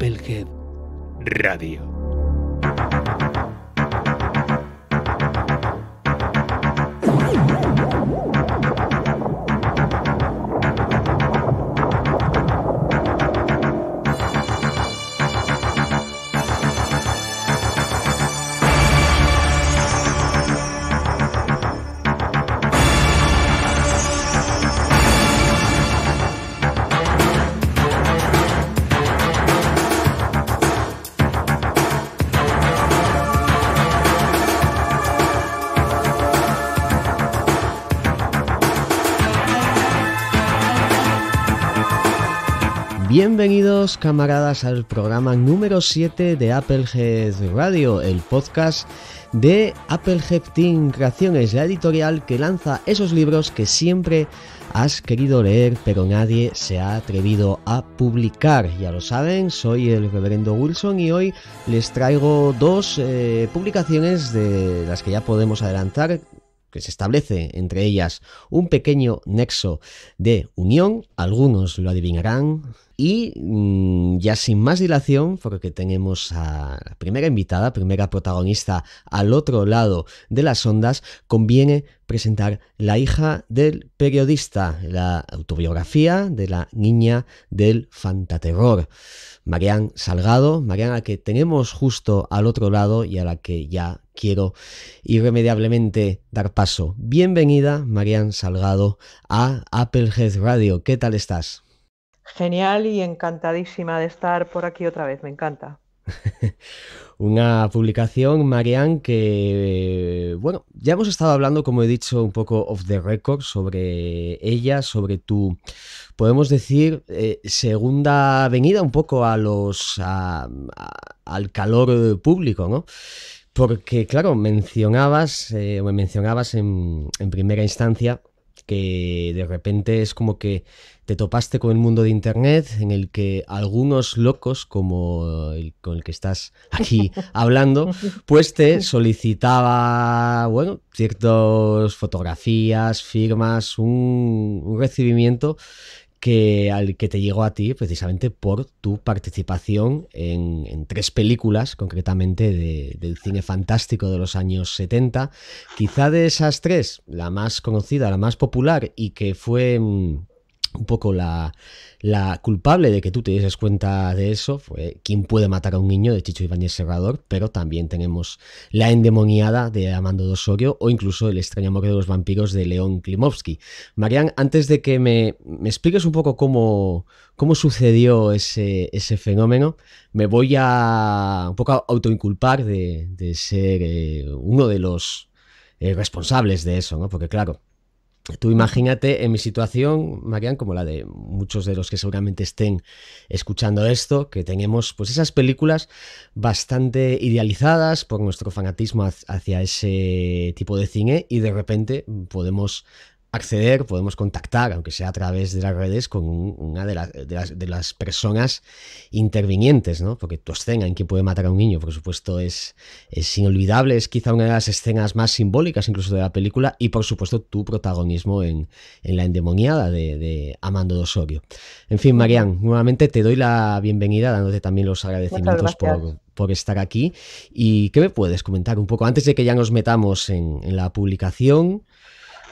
Applehead Radio. Bienvenidos camaradas al programa número 7 de Applehead Radio, el podcast de Applehead Team Creaciones, la editorial que lanza esos libros que siempre has querido leer pero nadie se ha atrevido a publicar. Ya lo saben, soy el reverendo Wilson y hoy les traigo dos eh, publicaciones de las que ya podemos adelantar que se establece entre ellas un pequeño nexo de unión, algunos lo adivinarán, y mm, ya sin más dilación, porque tenemos a la primera invitada, primera protagonista al otro lado de las ondas, conviene presentar La hija del periodista, la autobiografía de la niña del fantaterror. Marian Salgado, Marian a la que tenemos justo al otro lado y a la que ya quiero irremediablemente dar paso. Bienvenida, Marian Salgado, a Applehead Radio. ¿Qué tal estás? Genial y encantadísima de estar por aquí otra vez, me encanta. Una publicación, Marianne, que, eh, bueno, ya hemos estado hablando, como he dicho, un poco off the record sobre ella, sobre tu, podemos decir, eh, segunda venida un poco a los, al calor público, ¿no? Porque, claro, mencionabas, eh, me mencionabas en primera instancia que de repente es como que te topaste con el mundo de Internet en el que algunos locos, como el con el que estás aquí hablando, pues te solicitaba, bueno, ciertas fotografías, firmas, un, un recibimiento que al que te llegó a ti precisamente por tu participación en, tres películas, concretamente de, del cine fantástico de los años 70. Quizá de esas tres, la más conocida, la más popular y que fue mm, un poco la, culpable de que tú te des cuenta de eso fue Quién puede matar a un niño de Chicho Ibáñez Serrador, pero también tenemos La endemoniada de Amando Dosorio o incluso El extraño amor de los vampiros de León Klimovski. Marian, antes de que me, expliques un poco cómo, cómo sucedió ese, ese, fenómeno, me voy a un poco autoinculpar de, ser eh, uno de los eh, responsables de eso, ¿no? Porque claro, Tú imagínate en mi situación, Marian, como la de muchos de los que seguramente estén escuchando esto, que tenemos pues esas películas bastante idealizadas por nuestro fanatismo hacia ese tipo de cine y de repente podemos acceder, podemos contactar, aunque sea a través de las redes, con una de, las, personas intervinientes, ¿no? Porque tu escena en que puede matar a un niño, por supuesto, es, es inolvidable, es quizá una de las escenas más simbólicas incluso de la película y, por supuesto, tu protagonismo en, en La endemoniada de, de Amando de En fin, Marian, nuevamente te doy la bienvenida, dándote también los agradecimientos por, estar aquí. ¿Y qué me puedes comentar un poco antes de que ya nos metamos en la publicación?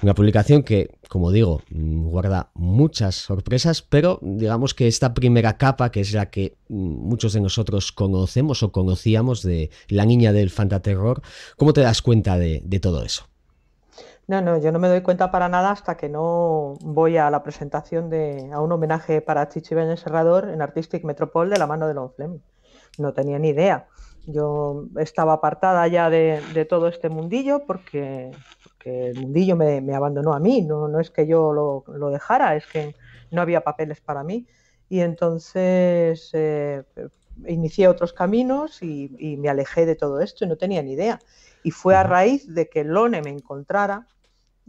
Una publicación que, como digo, mm, guarda muchas sorpresas, pero digamos que esta primera capa, que es la que mm, muchos de nosotros conocemos o conocíamos de La Niña del Fantaterror, ¿cómo te das cuenta de, todo eso? No, no, yo no me doy cuenta para nada hasta que no voy a la presentación de a un homenaje para Chichi Encerrador Serrador en Artistic Metropol de la mano de Lon Fleming. No tenía ni idea. Yo estaba apartada ya de todo este mundillo porque el mundillo me, abandonó a mí, no, es que yo lo, dejara, es que no había papeles para mí. Y entonces eh, inicié otros caminos y, me alejé de todo esto y no tenía ni idea. Y fue a raíz de que Lone me encontrara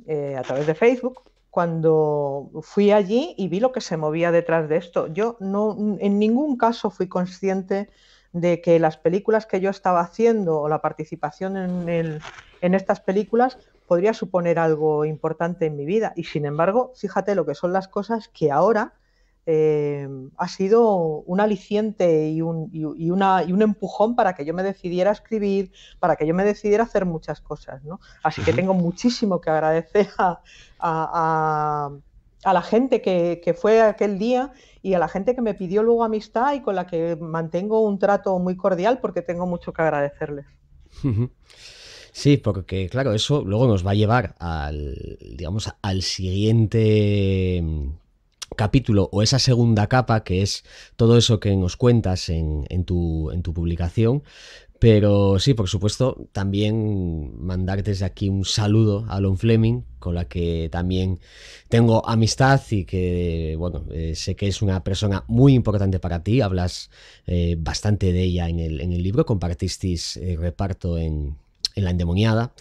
eh, a través de Facebook cuando fui allí y vi lo que se movía detrás de esto. Yo no, en ningún caso fui consciente de que las películas que yo estaba haciendo o la participación en, en estas películas podría suponer algo importante en mi vida. Y sin embargo, fíjate lo que son las cosas que ahora eh, ha sido un aliciente y un, empujón para que yo me decidiera escribir, para que yo me decidiera hacer muchas cosas. Así que tengo muchísimo que agradecer a, a, la gente que, que, fue aquel día y a la gente que me pidió luego amistad y con la que mantengo un trato muy cordial porque tengo mucho que agradecerles. Sí, porque claro, eso luego nos va a llevar al, digamos, al siguiente mm, capítulo o esa segunda capa que es todo eso que nos cuentas en, tu, publicación. Pero sí, por supuesto, también mandar desde aquí un saludo a Lon Fleming, con la que también tengo amistad y que, bueno, eh, sé que es una persona muy importante para ti. Hablas eh, bastante de ella en el, libro, compartisteis eh, reparto en, en la endemoniada.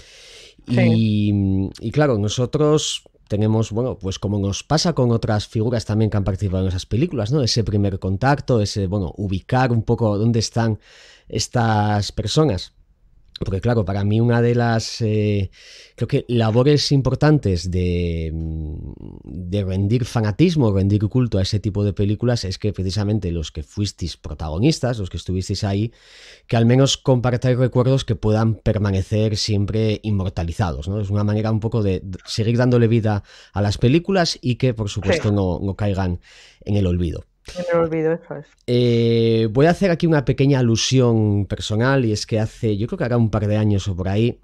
Y, mm, y claro, nosotros tenemos, bueno, pues como nos pasa con otras figuras también que han participado en esas películas, ¿no? Ese primer contacto, ese, bueno, ubicar un poco dónde están estas personas. Porque claro, para mí una de las, eh, creo que labores importantes de, mm, de, rendir fanatismo, rendir culto a ese tipo de películas es que precisamente los que fuisteis protagonistas, los que estuvisteis ahí, que al menos compartáis recuerdos que puedan permanecer siempre inmortalizados. ¿no? Es una manera un poco de seguir dándole vida a las películas y que por supuesto no caigan en el olvido. Eh, voy a hacer aquí una pequeña alusión personal y es que hace, yo creo que hará un par de años o por ahí,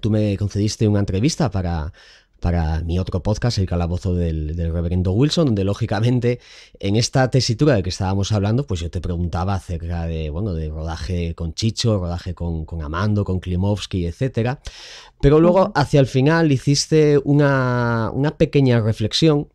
tú me concediste una entrevista para, para mi otro podcast, El Calabozo del, Reverendo Wilson, donde lógicamente en esta tesitura de que estábamos hablando, pues yo te preguntaba acerca de, bueno, de rodaje con Chicho, rodaje con, Amando, con Klimovsky, etc. Pero luego hacia el final hiciste una, una pequeña reflexión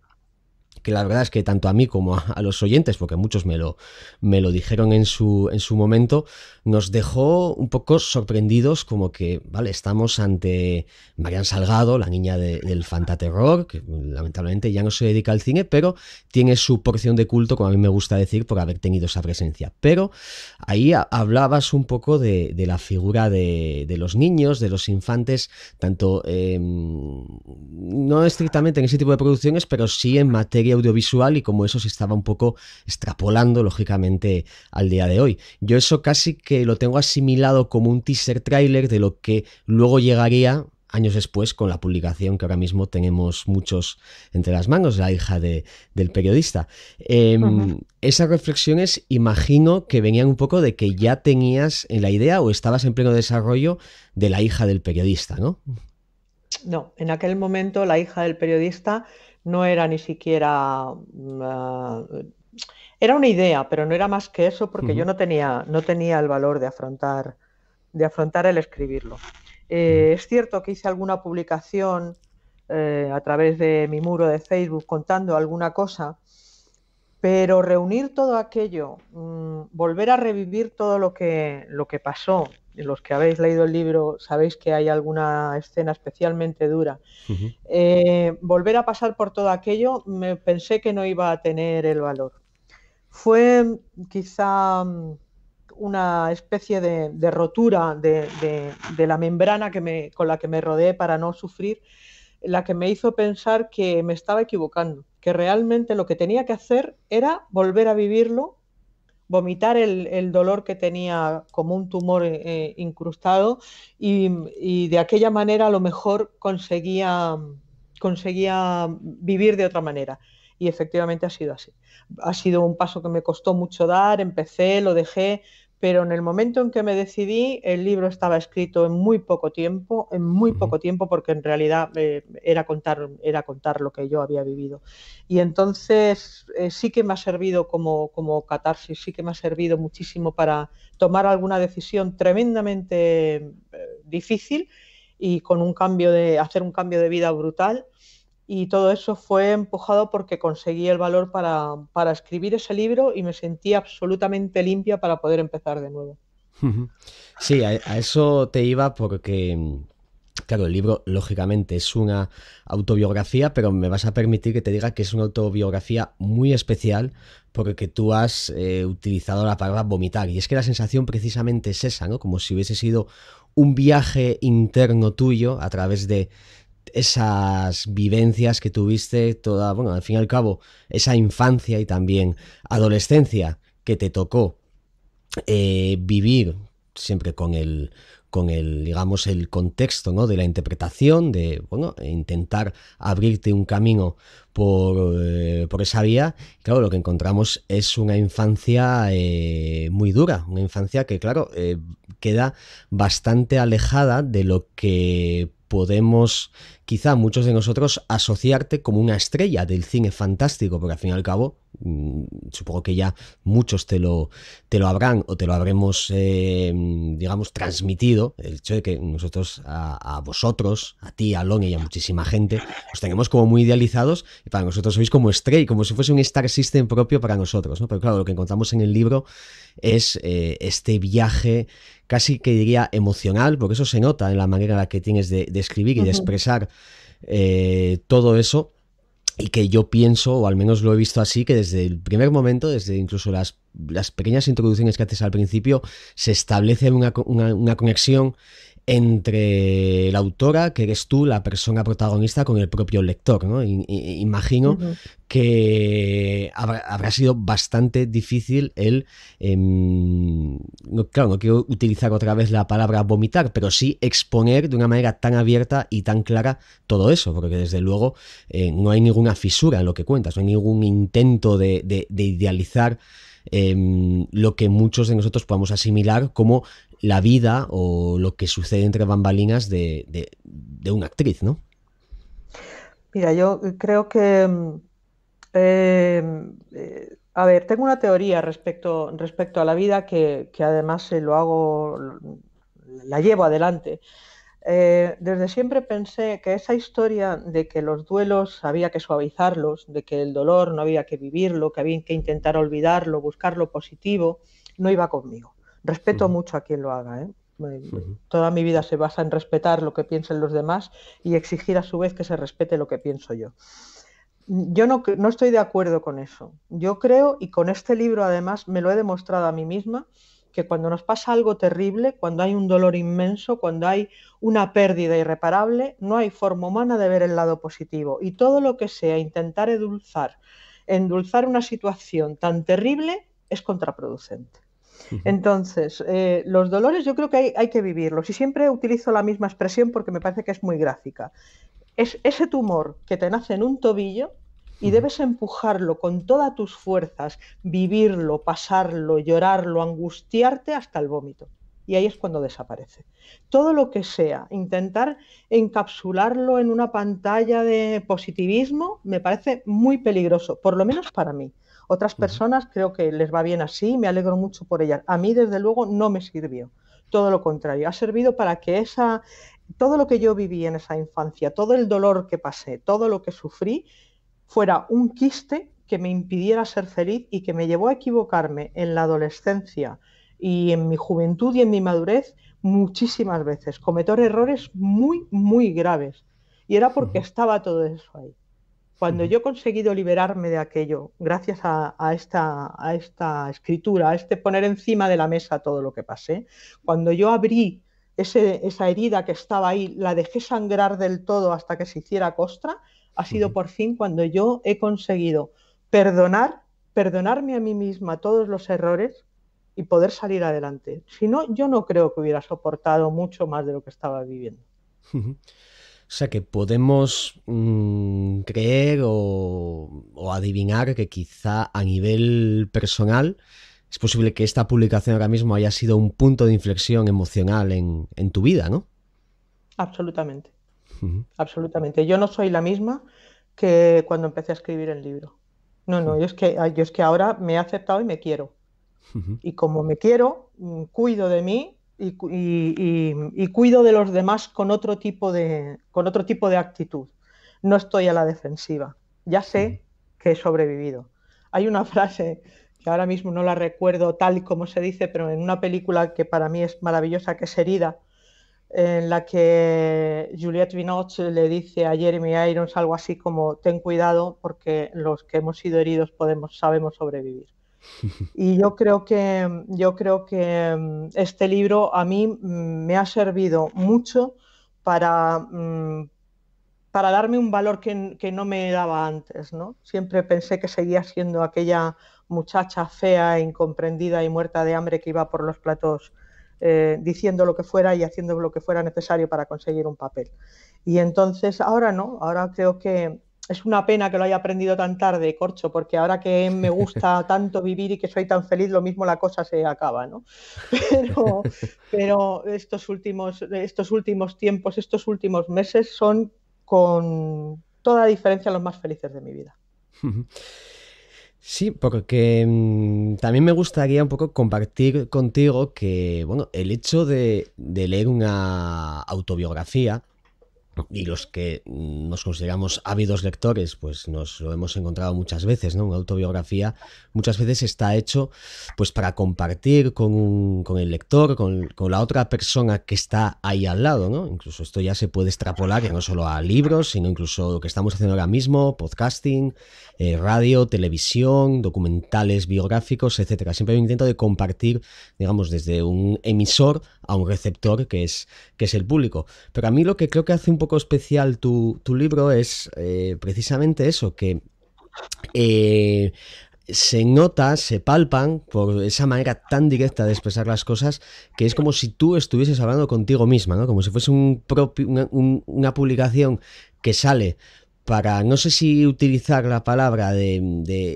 que la verdad es que tanto a mí como a, los oyentes, porque muchos me lo, me lo dijeron en su, en su momento, nos dejó un poco sorprendidos como que, vale, estamos ante Marian Salgado, la niña del fantaterror, que lamentablemente ya no se dedica al cine, pero tiene su porción de culto, como a mí me gusta decir, por haber tenido esa presencia. Pero ahí hablabas un poco de, la figura de, los niños, de los infantes, tanto em, no estrictamente en ese tipo de producciones, pero sí en materia audiovisual y como eso se estaba un poco extrapolando, lógicamente, al día de hoy. Yo eso casi que lo tengo asimilado como un teaser trailer de lo que luego llegaría años después con la publicación que ahora mismo tenemos muchos entre las manos, la hija del periodista. Em, esas reflexiones imagino que venían un poco de que ya tenías en la idea o estabas en pleno desarrollo de la hija del periodista, ¿no? No, en aquel momento la hija del periodista no era ni siquiera... Mm, ah, era una idea, pero no era más que eso porque yo no tenía, no tenía el valor de afrontar, de afrontar el escribirlo. Eh, es cierto que hice alguna publicación eh, a través de mi muro de Facebook contando alguna cosa, pero reunir todo aquello, mm, volver a revivir todo lo que, lo que pasó, los que habéis leído el libro sabéis que hay alguna escena especialmente dura. Eh, volver a pasar por todo aquello, me pensé que no iba a tener el valor. Fue mm, quizá mm, una especie de, rotura de, la membrana que con la que me rodeé para no sufrir, la que me hizo pensar que me estaba equivocando, que realmente lo que tenía que hacer era volver a vivirlo vomitar el, dolor que tenía como un tumor eh, eh, incrustado y, de aquella manera a lo mejor conseguía, conseguía vivir de otra manera. Y efectivamente ha sido así. Ha sido un paso que me costó mucho dar, empecé, lo dejé, pero en el momento en que me decidí, el libro estaba escrito en muy poco tiempo, en muy poco tiempo, porque en realidad eh, era, contar, era contar lo que yo había vivido. Y entonces eh, sí que me ha servido como, como catarsis, sí que me ha servido muchísimo para tomar alguna decisión tremendamente eh, difícil y con un cambio de, hacer un cambio de vida brutal y todo eso fue empujado porque conseguí el valor para, escribir ese libro y me sentí absolutamente limpia para poder empezar de nuevo. Sí, a, eso te iba porque, claro, el libro lógicamente es una autobiografía, pero me vas a permitir que te diga que es una autobiografía muy especial porque tú has eh, utilizado la palabra vomitar. Y es que la sensación precisamente es esa, ¿no? Como si hubiese sido un viaje interno tuyo a través de, esas vivencias que tuviste toda, bueno, al fin y al cabo, esa infancia y también adolescencia que te tocó eh, vivir siempre con el, con el, digamos, el contexto de la interpretación, de bueno, intentar abrirte un camino por, eh, esa vía. Claro, lo que encontramos es una infancia eh, muy dura, una infancia que, claro, queda bastante alejada de lo que podemos quizá muchos de nosotros asociarte como una estrella del cine fantástico, porque al fin y al cabo, mm, supongo que ya muchos te lo, te lo habrán o te lo habremos, eh, digamos, transmitido, el hecho de que nosotros a, vosotros, a ti, a Lon y a muchísima gente, os tenemos como muy idealizados y para nosotros sois como estrella, como si fuese un Star System propio para nosotros, ¿no? Pero claro, lo que encontramos en el libro es eh, este viaje casi que diría emocional, porque eso se nota en la manera en la que tienes de escribir y de expresar eh, todo eso y que yo pienso, o al menos lo he visto así, que desde el primer momento, desde incluso las, las pequeñas introducciones que haces al principio, se establece una conexión entre la autora, que eres tú, la persona protagonista, con el propio lector. imagino que habrá, sido bastante difícil el, em, claro, no quiero utilizar otra vez la palabra vomitar, pero sí exponer de una manera tan abierta y tan clara todo eso, porque desde luego eh, no hay ninguna fisura en lo que cuentas, no hay ningún intento de idealizar. Em, lo que muchos de nosotros podamos asimilar como la vida o lo que sucede entre bambalinas de, una actriz, ¿no? Mira, yo creo que... Em, em, eh, a ver, tengo una teoría respecto, respecto a la vida que, que además lo hago, la llevo adelante. Eh, desde siempre pensé que esa historia de que los duelos había que suavizarlos, de que el dolor no había que vivirlo, que había que intentar olvidarlo, buscar lo positivo, no iba conmigo. Respeto mucho a quien lo haga. ¿eh? Toda mi vida se basa en respetar lo que piensen los demás y exigir a su vez que se respete lo que pienso yo. Yo no estoy de acuerdo con eso. Yo creo, y con este libro además me lo he demostrado a mí misma, que cuando nos pasa algo terrible, cuando hay un dolor inmenso, cuando hay una pérdida irreparable, no hay forma humana de ver el lado positivo. Y todo lo que sea intentar edulzar, endulzar una situación tan terrible es contraproducente. Entonces, eh, los dolores yo creo que hay, hay, que vivirlos y siempre utilizo la misma expresión porque me parece que es muy gráfica. Es ese tumor que te nace en un tobillo, y debes empujarlo con todas tus fuerzas, vivirlo, pasarlo, llorarlo, angustiarte hasta el vómito. Y ahí es cuando desaparece. Todo lo que sea, intentar encapsularlo en una pantalla de positivismo me parece muy peligroso, por lo menos para mí. Otras personas creo que les va bien así, me alegro mucho por ellas. A mí, desde luego, no me sirvió. Todo lo contrario, ha servido para que esa, todo lo que yo viví en esa infancia, todo el dolor que pasé, todo lo que sufrí, fuera un quiste que me impidiera ser feliz y que me llevó a equivocarme en la adolescencia y en mi juventud y en mi madurez muchísimas veces, cometer errores muy, muy graves. Y era porque estaba todo eso ahí. Cuando yo he conseguido liberarme de aquello, gracias a, a, esta, a esta escritura, a este poner encima de la mesa todo lo que pasé, cuando yo abrí ese, esa herida que estaba ahí, la dejé sangrar del todo hasta que se hiciera costra, ha sido por fin cuando yo he conseguido perdonar, perdonarme a mí misma todos los errores y poder salir adelante. Si no, yo no creo que hubiera soportado mucho más de lo que estaba viviendo. O sea que podemos mm, creer o, adivinar que quizá a nivel personal es posible que esta publicación ahora mismo haya sido un punto de inflexión emocional en tu vida, ¿no? Absolutamente. Absolutamente. Yo no soy la misma que cuando empecé a escribir el libro. No, no, yo es que, es que ahora me he aceptado y me quiero. Y como me quiero, mm, cuido de mí y, cuido de los demás con otro tipo de, con otro tipo de actitud. No estoy a la defensiva. Ya sé que he sobrevivido. Hay una frase que ahora mismo no la recuerdo tal y como se dice, pero en una película que para mí es maravillosa, que es herida, en la que Juliette Binoche le dice a Jeremy Irons algo así como ten cuidado porque los que hemos sido heridos podemos sabemos sobrevivir. Y yo creo que yo creo que mm, este libro a mí mm, me ha servido mucho para mm, para darme un valor que, no me daba antes, ¿no? Siempre pensé que seguía siendo aquella muchacha fea, incomprendida y muerta de hambre que iba por los platos eh, diciendo lo que fuera y haciendo lo que fuera necesario para conseguir un papel. Y entonces ahora no, ahora creo que es una pena que lo haya aprendido tan tarde, Corcho, porque ahora que me gusta tanto vivir y que soy tan feliz, lo mismo la cosa se acaba, ¿no? Pero, estos, últimos, estos últimos tiempos, estos últimos meses son con toda diferencia los más felices de mi vida. Sí, porque mm, también me gustaría un poco compartir contigo que, bueno, el hecho de leer una autobiografía y los que nos consideramos ávidos lectores, pues nos lo hemos encontrado muchas veces, ¿no? Una autobiografía muchas veces está hecho pues para compartir con, con el lector, con, la otra persona que está ahí al lado, ¿no? Incluso esto ya se puede extrapolar ya no solo a libros, sino incluso lo que estamos haciendo ahora mismo, podcasting, eh, radio, televisión, documentales biográficos, etcétera. Siempre hay un intento de compartir, digamos, desde un emisor a un receptor que es, que es el público. Pero a mí lo que creo que hace un poco especial tu, libro es eh, precisamente eso, que eh, se nota, se palpan por esa manera tan directa de expresar las cosas que es como si tú estuvieses hablando contigo misma, ¿no? Como si fuese una publicación que sale para, no sé si utilizar la palabra de,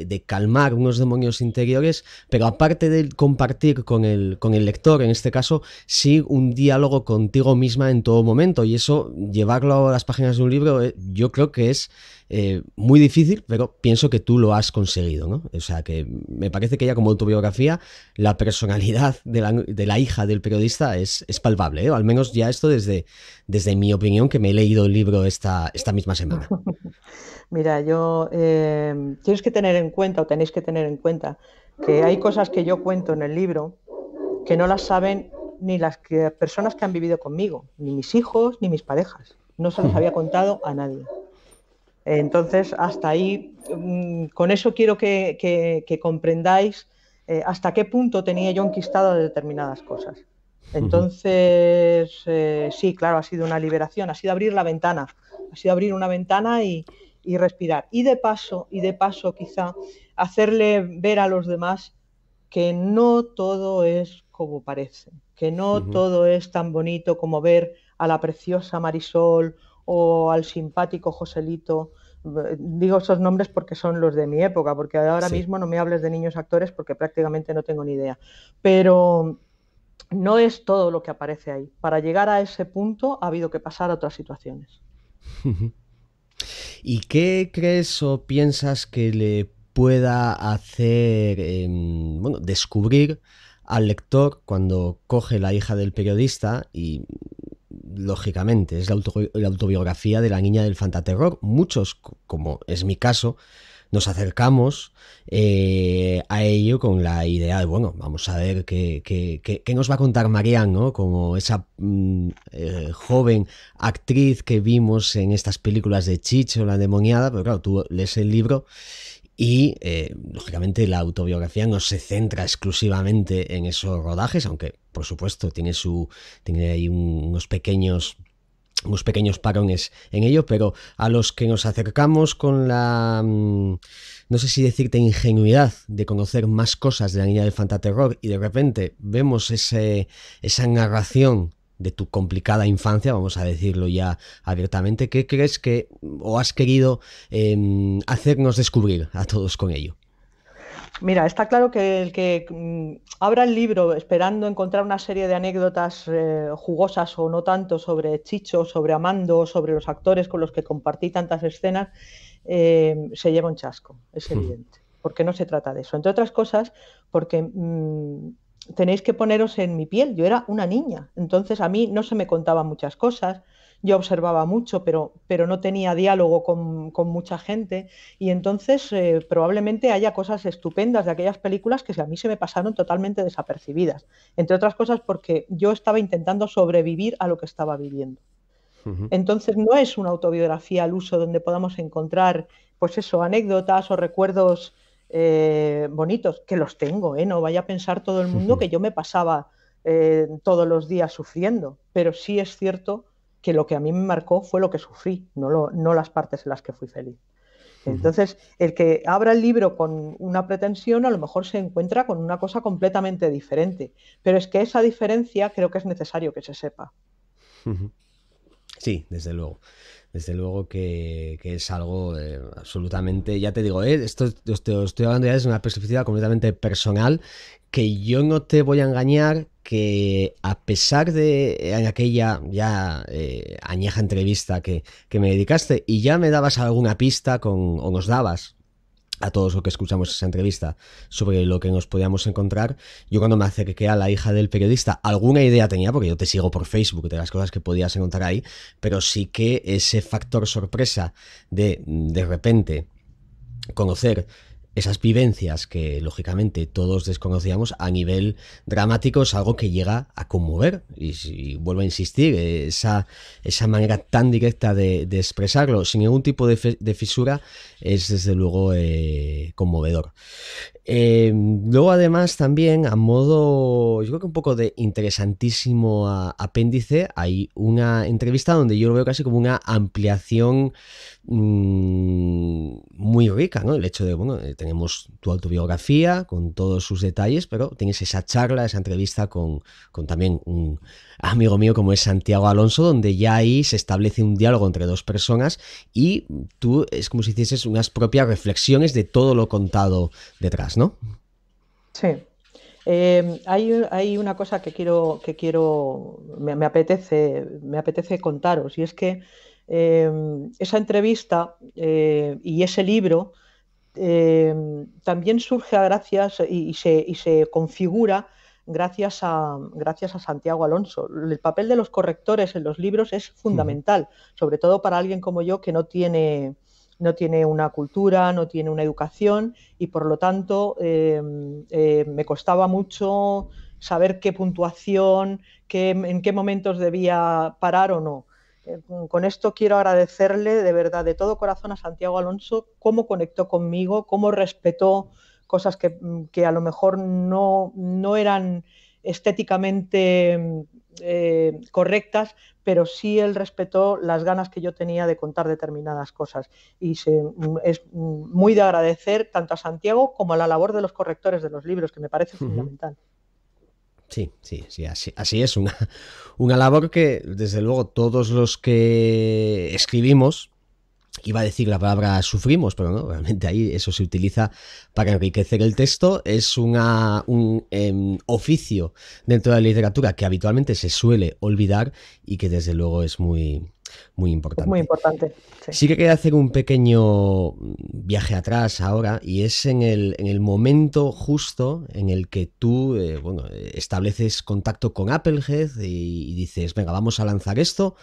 de, calmar unos demonios interiores, pero aparte de compartir con el, con el lector, en este caso, sí un diálogo contigo misma en todo momento. Y eso, llevarlo a las páginas de un libro, eh, yo creo que es eh, muy difícil, pero pienso que tú lo has conseguido, O sea, que me parece que ya como autobiografía, la personalidad de la, hija del periodista es, es palpable, ¿eh? al menos ya esto desde, desde mi opinión, que me he leído el libro esta, esta misma semana. Mira, yo em, tienes que tener en cuenta, o tenéis que tener en cuenta, que hay cosas que yo cuento en el libro que no las saben ni las personas que han vivido conmigo, ni mis hijos, ni mis parejas. No se las hmm. había contado a nadie. Entonces, hasta ahí, mm, con eso quiero que, comprendáis eh, hasta qué punto tenía yo enquistado determinadas cosas. Entonces, eh, sí, claro, ha sido una liberación, ha sido abrir la ventana, ha sido abrir una ventana y, respirar. Y de paso, y de paso quizá, hacerle ver a los demás que no todo es como parece, que no todo es tan bonito como ver a la preciosa Marisol o al simpático Joselito. Digo esos nombres porque son los de mi época, porque ahora mismo no me hables de niños actores porque prácticamente no tengo ni idea. Pero no es todo lo que aparece ahí. Para llegar a ese punto ha habido que pasar a otras situaciones. ¿Y qué crees o piensas que le pueda hacer, em, bueno, descubrir al lector cuando coge la hija del periodista y lógicamente, es la, autobiografía de la niña del fantaterror. Muchos, como es mi caso, nos acercamos eh, a ello con la idea de, bueno, vamos a ver qué, nos va a contar Marianne, ¿no? Como esa mm, eh, joven actriz que vimos en estas películas de Chicho, la demoniada, pero claro, tú lees el libro y, eh, lógicamente, la autobiografía no se centra exclusivamente en esos rodajes, aunque por supuesto, tiene, su, tiene ahí unos pequeños unos pequeños parones en ello, pero a los que nos acercamos con la, mm, no sé si decirte, ingenuidad de conocer más cosas de la niña del fantaterror y de repente vemos ese, esa narración de tu complicada infancia, vamos a decirlo ya abiertamente, ¿qué crees que o has querido em, hacernos descubrir a todos con ello? Mira, está claro que el que mm, abra el libro esperando encontrar una serie de anécdotas eh, jugosas o no tanto sobre Chicho, sobre Amando, sobre los actores con los que compartí tantas escenas, eh, se lleva un chasco, es hmm. evidente, porque no se trata de eso. Entre otras cosas, porque mm, tenéis que poneros en mi piel, yo era una niña, entonces a mí no se me contaban muchas cosas, yo observaba mucho, pero, pero no tenía diálogo con, con mucha gente. Y entonces eh, probablemente haya cosas estupendas de aquellas películas que a mí se me pasaron totalmente desapercibidas. Entre otras cosas porque yo estaba intentando sobrevivir a lo que estaba viviendo. Entonces no es una autobiografía al uso donde podamos encontrar, pues eso, anécdotas o recuerdos eh, bonitos, que los tengo, ¿eh? no vaya a pensar todo el mundo que yo me pasaba todos los días sufriendo, pero sí es cierto que lo que a mí me marcó fue lo que sufrí, no, no las partes en las que fui feliz. Entonces, el que abra el libro con una pretensión a lo mejor se encuentra con una cosa completamente diferente, pero es que esa diferencia creo que es necesario que se sepa. Sí, desde luego. Desde luego que, es algo eh, absolutamente, ya te digo, eh, esto, esto estoy hablando ya desde una perspectiva completamente personal, que yo no te voy a engañar, que a pesar de eh, aquella ya eh, añeja entrevista que, me dedicaste y ya me dabas alguna pista con, o nos dabas a todos los que escuchamos esa entrevista sobre lo que nos podíamos encontrar, yo cuando me acerqué a la hija del periodista, alguna idea tenía, porque yo te sigo por Facebook de las cosas que podías encontrar ahí, pero sí que ese factor sorpresa de de repente conocer esas vivencias que lógicamente todos desconocíamos a nivel dramático es algo que llega a conmover y, vuelvo a insistir, esa, esa manera tan directa de, expresarlo sin ningún tipo de, fisura es desde luego eh, conmovedor. Eh, luego además también a modo, yo creo que un poco de interesantísimo apéndice, hay una entrevista donde yo lo veo casi como una ampliación Mm, muy rica, ¿no? El hecho de, bueno, eh, tenemos tu autobiografía con todos sus detalles, pero tienes esa charla, esa entrevista con, también un amigo mío como es Santiago Alonso, donde ya ahí se establece un diálogo entre dos personas y tú es como si hicieses unas propias reflexiones de todo lo contado detrás, ¿no? Sí. Eh, hay, una cosa que quiero, que quiero me, apetece, me apetece contaros, y es que Em, esa entrevista eh, y ese libro em, también surge gracias y, se, configura gracias a, gracias a Santiago Alonso. El papel de los correctores en los libros es fundamental, sobre todo para alguien como yo que no tiene, no tiene una cultura, no tiene una educación y por lo tanto em, eh, me costaba mucho saber qué puntuación, qué, en qué momentos debía parar o no. Eh, con esto quiero agradecerle de verdad, de todo corazón a Santiago Alonso, cómo conectó conmigo, cómo respetó cosas que, mm, a lo mejor no, eran estéticamente mm, eh, correctas, pero sí él respetó las ganas que yo tenía de contar determinadas cosas. Y mm, es muy de agradecer tanto a Santiago como a la labor de los correctores de los libros, que me parece fundamental. Sí, sí, sí, así, es. Una, una labor que, desde luego, todos los que escribimos, iba a decir la palabra sufrimos, pero no, realmente ahí eso se utiliza para enriquecer el texto. Es una, un em, oficio dentro de la literatura que habitualmente se suele olvidar y que desde luego es muy, muy importante. muy importante. Sí. que quería hacer un pequeño viaje atrás ahora y es en el, momento justo en el que tú eh, estableces contacto con Applehead y dices, venga, vamos a lanzar esto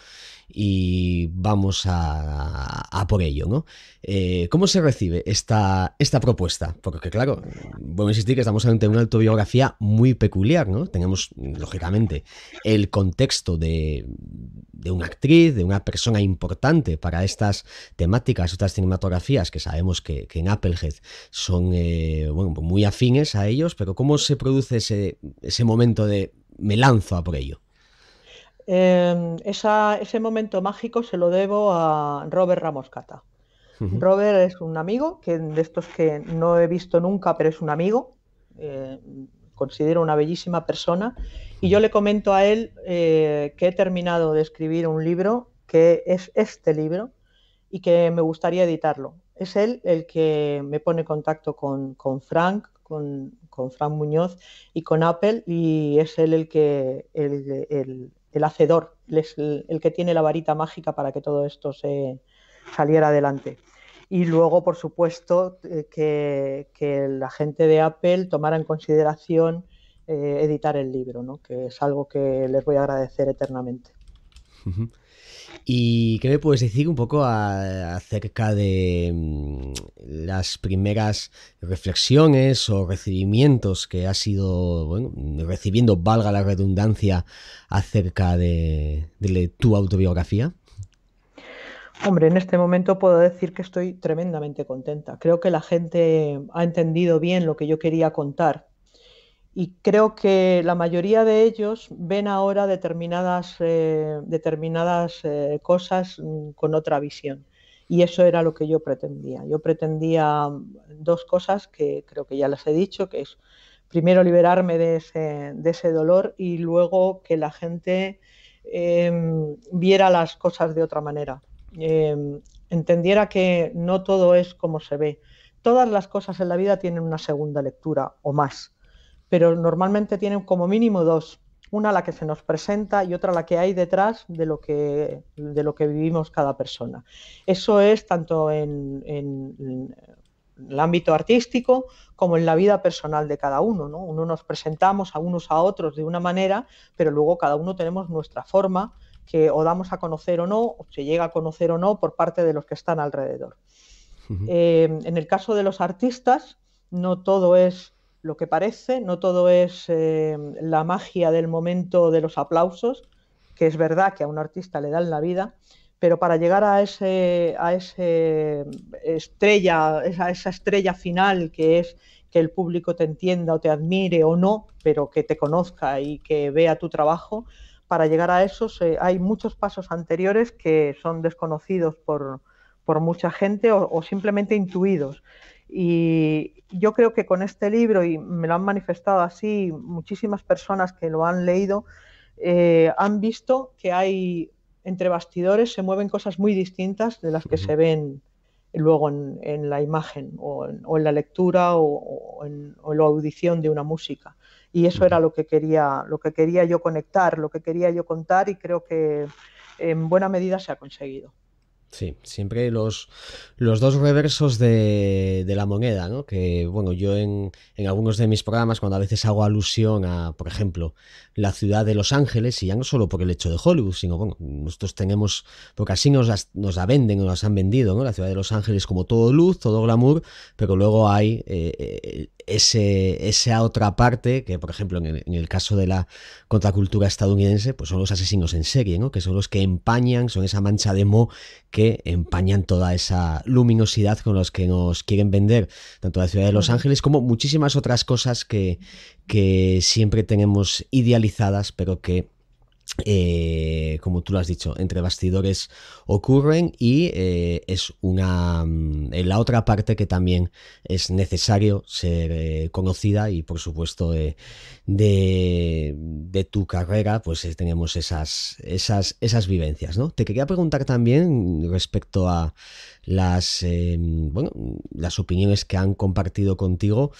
y vamos a, por ello, ¿no? Eh, ¿Cómo se recibe esta, propuesta? Porque claro, a insistir que estamos ante una autobiografía muy peculiar, ¿no? Tenemos, lógicamente, el contexto de, una actriz, de una persona importante para estas temáticas, estas cinematografías que sabemos que, en Applehead son eh, muy afines a ellos, pero ¿cómo se produce ese, ese momento de me lanzo a por ello? Em, ese momento mágico se lo debo a Robert Ramoscata Robert es un amigo, que, de estos que no he visto nunca, pero es un amigo. Eh, considero una bellísima persona. Y yo le comento a él eh, que he terminado de escribir un libro, que es este libro, y que me gustaría editarlo. Es él el que me pone en contacto con, Frank, con, Frank Muñoz y con Apple, y es él el que el el hacedor, el, que tiene la varita mágica para que todo esto se saliera adelante. Y luego, por supuesto, eh, que, la gente de Apple tomara en consideración eh, editar el libro, ¿no? que es algo que les voy a agradecer eternamente. ¿Y qué me puedes decir un poco acerca de mm, las primeras reflexiones o recibimientos que has ido recibiendo, valga la redundancia, acerca de, de tu autobiografía? Hombre, en este momento puedo decir que estoy tremendamente contenta. Creo que la gente ha entendido bien lo que yo quería contar y creo que la mayoría de ellos ven ahora determinadas, eh, determinadas eh, cosas mm, con otra visión. Y eso era lo que yo pretendía. Yo pretendía mm, dos cosas que creo que ya las he dicho, que es primero liberarme de ese, de ese dolor y luego que la gente em, viera las cosas de otra manera, em, entendiera que no todo es como se ve. Todas las cosas en la vida tienen una segunda lectura o más pero normalmente tienen como mínimo dos. Una la que se nos presenta y otra la que hay detrás de lo que, de lo que vivimos cada persona. Eso es tanto en, el ámbito artístico como en la vida personal de cada uno. Uno nos presentamos a unos a otros de una manera, pero luego cada uno tenemos nuestra forma que o damos a conocer o no, o se llega a conocer o no por parte de los que están alrededor. Eh, en el caso de los artistas, no todo es lo que parece, no todo es eh, la magia del momento de los aplausos, que es verdad que a un artista le dan la vida, pero para llegar a ese, a estrella, a esa estrella final que es que el público te entienda o te admire o no, pero que te conozca y que vea tu trabajo, para llegar a eso hay muchos pasos anteriores que son desconocidos por, mucha gente o, o simplemente intuidos. Y yo creo que con este libro, y me lo han manifestado así muchísimas personas que lo han leído, eh, han visto que hay entre bastidores se mueven cosas muy distintas de las que se ven luego en, la imagen o en, la lectura o, en la audición de una música. Y eso era lo que quería, lo que quería yo conectar, lo que quería yo contar y creo que en buena medida se ha conseguido. Sí, siempre los, los dos reversos de, la moneda, ¿no? Que, bueno, yo en, en, algunos de mis programas, cuando a veces hago alusión a, por ejemplo, la ciudad de Los Ángeles, y ya no solo por el hecho de Hollywood, sino, bueno, nosotros tenemos, porque así nos, nos la venden o nos han vendido, ¿no? La ciudad de Los Ángeles como todo luz, todo glamour, pero luego hay eh, eh, ese, esa otra parte que, por ejemplo, en el, caso de la contracultura estadounidense, pues son los asesinos en serie, ¿no? Que son los que empañan, son esa mancha de mo que empañan toda esa luminosidad con los que nos quieren vender tanto la ciudad de Los Ángeles como muchísimas otras cosas que, que siempre tenemos idealizadas, pero que eh, como tú lo has dicho, entre bastidores ocurren y eh, es una mm, la otra parte que también es necesario ser eh, conocida y por supuesto de, de, tu carrera pues tenemos esas, esas, esas vivencias. ¿no? Te quería preguntar también respecto a las, em, bueno, las opiniones que han compartido contigo,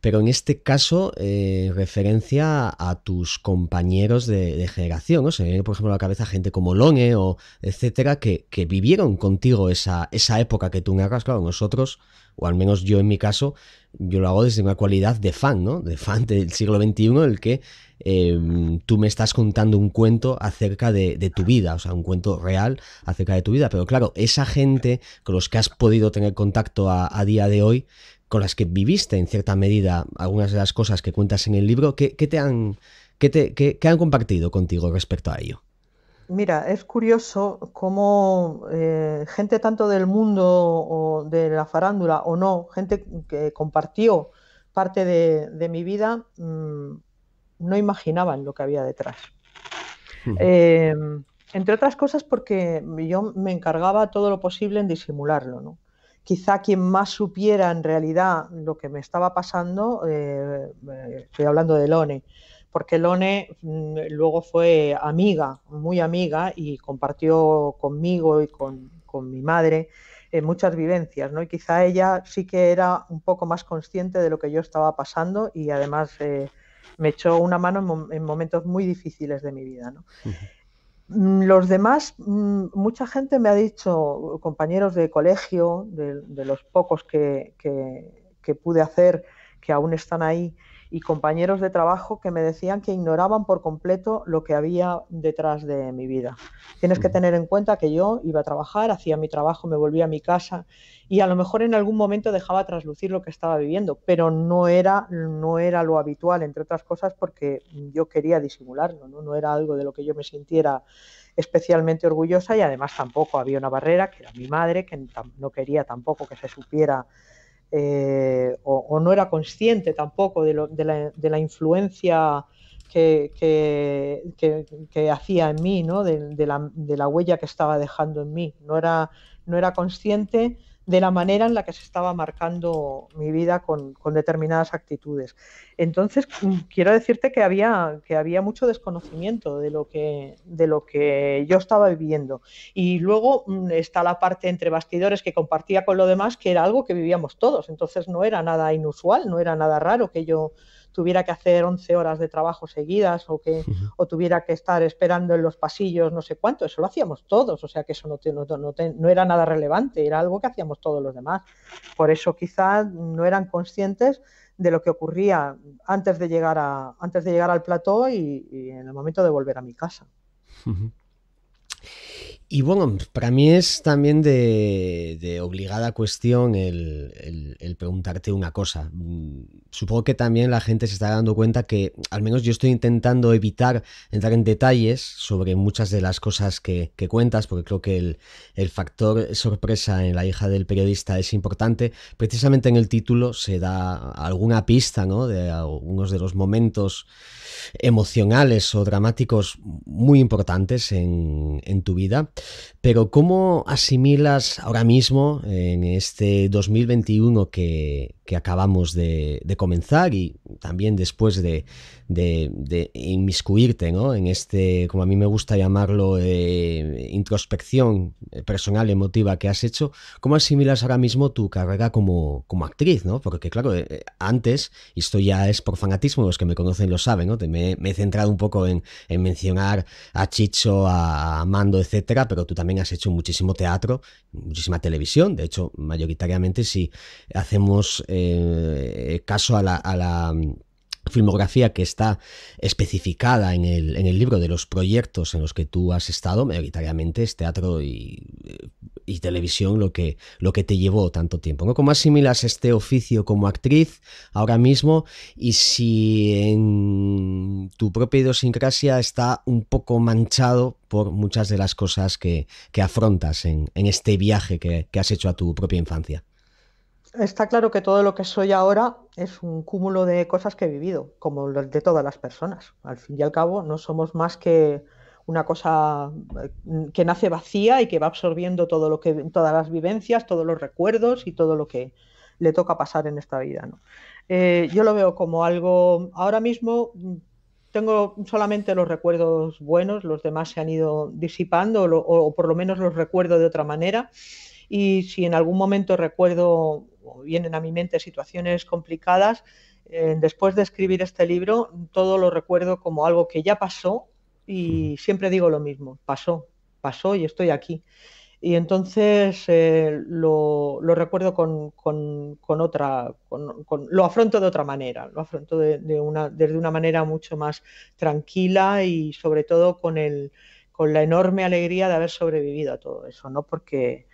pero en este caso eh, referencia a tus compañeros de, generación, ¿no? Se viene, por ejemplo, a la cabeza gente como Lone o etcétera, que, vivieron contigo esa, época que tú me has claro, nosotros, o al menos yo en mi caso, yo lo hago desde una cualidad de fan, ¿no? De fan del siglo XXI, el que em, tú me estás contando un cuento acerca de, tu vida, o sea, un cuento real acerca de tu vida. Pero claro, esa gente con los que has podido tener contacto a, día de hoy, con las que viviste en cierta medida algunas de las cosas que cuentas en el libro, ¿qué, te han, te, qué, han compartido contigo respecto a ello? Mira, es curioso cómo eh, gente tanto del mundo o de la farándula o no, gente que compartió parte de, mi vida, mm, no imaginaban lo que había detrás. Eh, entre otras cosas porque yo me encargaba todo lo posible en disimularlo. ¿no? Quizá quien más supiera en realidad lo que me estaba pasando, eh, estoy hablando de Lone, porque Lone mm, luego fue amiga, muy amiga, y compartió conmigo y con, mi madre eh, muchas vivencias, ¿no? Y quizá ella sí que era un poco más consciente de lo que yo estaba pasando y además eh, me echó una mano en, momentos muy difíciles de mi vida, ¿no? Mm, los demás, mm, mucha gente me ha dicho, compañeros de colegio, de, los pocos que, pude hacer, que aún están ahí, y compañeros de trabajo que me decían que ignoraban por completo lo que había detrás de mi vida. Tienes que tener en cuenta que yo iba a trabajar, hacía mi trabajo, me volvía a mi casa y a lo mejor en algún momento dejaba traslucir lo que estaba viviendo, pero no era, no era lo habitual, entre otras cosas, porque yo quería disimularlo, ¿no? no era algo de lo que yo me sintiera especialmente orgullosa y además tampoco había una barrera, que era mi madre, que no quería tampoco que se supiera eh, o, no era consciente tampoco de, la, influencia que, hacía en mí, ¿no? De la, huella que estaba dejando en mí. No era, no era consciente de la manera en la que se estaba marcando mi vida con, determinadas actitudes. Entonces, mm, quiero decirte que había, que había mucho desconocimiento de lo, que, de lo que yo estaba viviendo. Y luego mm, está la parte entre bastidores que compartía con lo demás, que era algo que vivíamos todos. Entonces, no era nada inusual, no era nada raro que yo tuviera que hacer 11 horas de trabajo seguidas o que o tuviera que estar esperando en los pasillos no sé cuánto, eso lo hacíamos todos, o sea que eso no, no, era nada relevante, era algo que hacíamos todos los demás. Por eso quizás no eran conscientes de lo que ocurría antes de llegar, a, antes de llegar al plató y, en el momento de volver a mi casa. Y bueno, para mí es también de, obligada cuestión el, preguntarte una cosa. Mm, supongo que también la gente se está dando cuenta que al menos yo estoy intentando evitar entrar en detalles sobre muchas de las cosas que, cuentas, porque creo que el, factor sorpresa en la hija del periodista es importante. Precisamente en el título se da alguna pista ¿no? de algunos de los momentos emocionales o dramáticos muy importantes en, en tu vida. Pero ¿cómo asimilas ahora mismo, en este 2021 que, que acabamos de, comenzar y también después de, inmiscuirte ¿no? en este, como a mí me gusta llamarlo, eh, introspección eh, personal, emotiva que has hecho, ¿cómo asimilas ahora mismo tu carrera como, como actriz? ¿no? Porque claro, eh, antes, y esto ya es por fanatismo, los que me conocen lo saben, ¿no? me, he centrado un poco en, mencionar a Chicho, a Mando, etcétera, pero tú también has hecho muchísimo teatro, muchísima televisión, de hecho, mayoritariamente si hacemos... Eh, caso a la, mm, filmografía que está especificada en el, libro de los proyectos en los que tú has estado, mayoritariamente es teatro y, eh, televisión lo que, lo que, te llevó tanto tiempo. ¿Cómo asimilas este oficio como actriz ahora mismo? Y si en tu propia idiosincrasia está un poco manchado por muchas de las cosas que, afrontas en, este viaje que has hecho a tu propia infancia está claro que todo lo que soy ahora es un cúmulo de cosas que he vivido, como de todas las personas. Al fin y al cabo, no somos más que una cosa eh, que nace vacía y que va absorbiendo todo lo que, todas las vivencias, todos los recuerdos y todo lo que le toca pasar en esta vida. Eh, yo lo veo como algo, ahora mismo mm, tengo solamente los recuerdos buenos, los demás se han ido disipando o por lo menos los recuerdo de otra manera y si en algún momento recuerdo vienen a mi mente situaciones complicadas, eh, después de escribir este libro, todo lo recuerdo como algo que ya pasó y siempre digo lo mismo, pasó, pasó y estoy aquí. Y entonces eh, lo, recuerdo con, con, con otra, lo afronto de otra manera, lo afronto de, una, desde una manera mucho más tranquila y sobre todo con el, con la enorme alegría de haber sobrevivido a todo eso, ¿no? Porque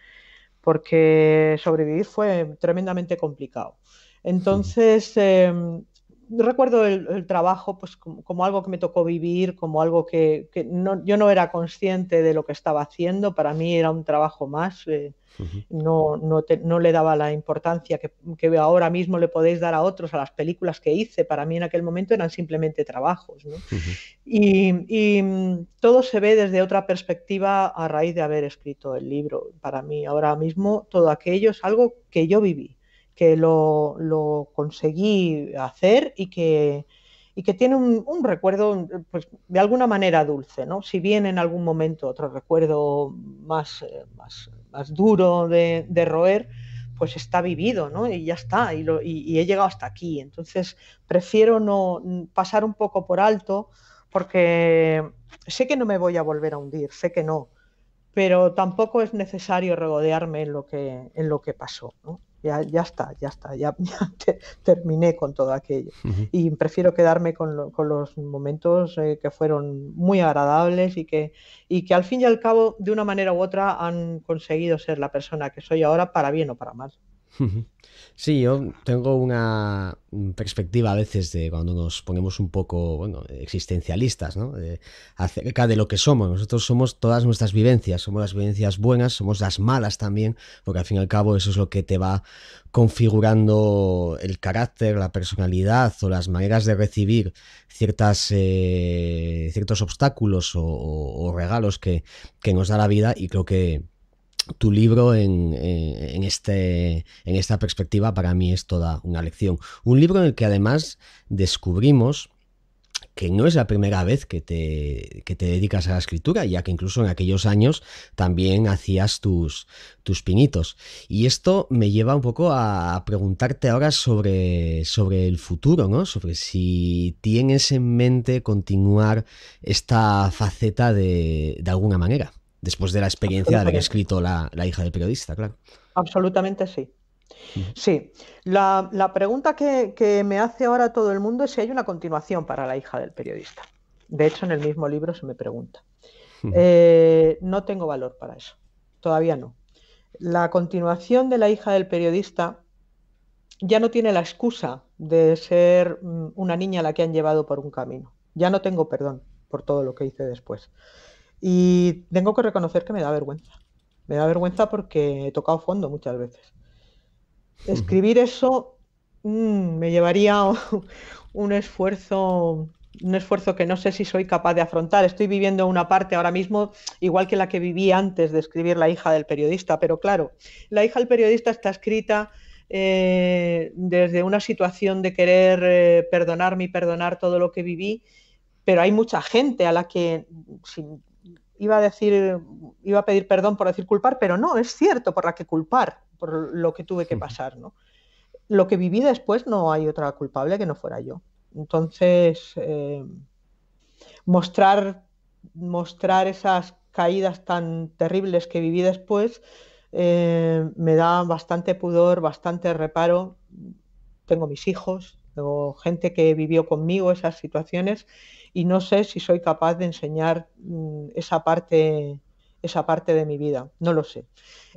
porque sobrevivir fue tremendamente complicado. Entonces, em, recuerdo el, trabajo pues, como, algo que me tocó vivir, como algo que, yo no era consciente de lo que estaba haciendo, para mí era un trabajo más, eh, no, le daba la importancia que, ahora mismo le podéis dar a otros, a las películas que hice, para mí en aquel momento eran simplemente trabajos. y, mm, todo se ve desde otra perspectiva a raíz de haber escrito el libro. Para mí ahora mismo todo aquello es algo que yo viví que lo, lo conseguí hacer y que, y que tiene un, recuerdo, pues, de alguna manera dulce, ¿no? Si bien en algún momento otro recuerdo más, más, duro de, de, roer, pues está vivido, ¿no? Y ya está, y, y, he llegado hasta aquí. Entonces, prefiero no pasar un poco por alto, porque sé que no me voy a volver a hundir, sé que no, pero tampoco es necesario regodearme en lo que, en lo que pasó, ¿no? ya, ya está, ya está, ya, terminé con todo aquello. Y prefiero quedarme con, los momentos eh, que fueron muy agradables y que, y que al fin y al cabo, de una manera u otra, han conseguido ser la persona que soy ahora, para bien o para mal. Sí, yo tengo una perspectiva a veces de cuando nos ponemos un poco, existencialistas, acerca de lo que somos. Nosotros somos todas nuestras vivencias, somos las vivencias buenas, somos las malas también, porque al fin y al cabo eso es lo que te va configurando el carácter, la personalidad o las maneras de recibir ciertas, eh, ciertos obstáculos o, regalos que nos da la vida y creo que tu libro eh, en, este, en esta perspectiva para mí es toda una lección. Un libro en el que además descubrimos que no es la primera vez que te, te, dedicas a la escritura, ya que incluso en aquellos años también hacías tus, tus pinitos. Y esto me lleva un poco a preguntarte ahora sobre, sobre el futuro, ¿no? Sobre si tienes en mente continuar esta faceta de alguna manera. Después de la experiencia de que ha escrito la, hija del periodista, claro. Absolutamente sí. Sí, la, pregunta que, me hace ahora todo el mundo es si hay una continuación para la hija del periodista. De hecho, en el mismo libro se me pregunta. Eh, no tengo valor para eso, todavía no. La continuación de la hija del periodista ya no tiene la excusa de ser mm, una niña a la que han llevado por un camino. Ya no tengo perdón por todo lo que hice después. Y tengo que reconocer que me da vergüenza. Me da vergüenza porque he tocado fondo muchas veces. Escribir eso mm, me llevaría un esfuerzo, un esfuerzo que no sé si soy capaz de afrontar. Estoy viviendo una parte ahora mismo igual que la que viví antes de escribir La hija del periodista, pero claro, La hija del periodista está escrita eh, desde una situación de querer eh, perdonarme y perdonar todo lo que viví, pero hay mucha gente a la que, iba a decir, iba a pedir perdón por decir culpar, pero no, es cierto, por la que culpar, por lo que tuve que pasar, ¿no? Lo que viví después no hay otra culpable que no fuera yo. Entonces, eh, mostrar, mostrar esas caídas tan terribles que viví después eh, me da bastante pudor, bastante reparo. Tengo mis hijos, tengo gente que vivió conmigo esas situaciones y no sé si soy capaz de enseñar mm, esa parte esa parte de mi vida, no lo sé.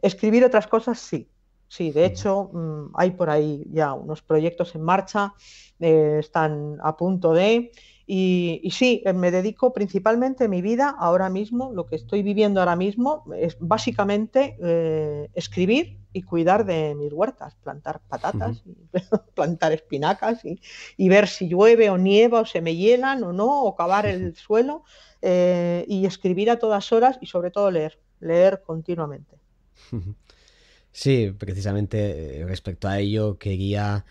Escribir otras cosas sí, sí, de hecho mm, hay por ahí ya unos proyectos en marcha, eh, están a punto de y, sí, eh, me dedico principalmente mi vida ahora mismo, lo que estoy viviendo ahora mismo es básicamente eh, escribir y cuidar de mis huertas, plantar patatas, plantar espinacas y, ver si llueve o nieva o se me hielan o no, o cavar el suelo eh, y escribir a todas horas y sobre todo leer, leer continuamente. Sí, precisamente respecto a ello quería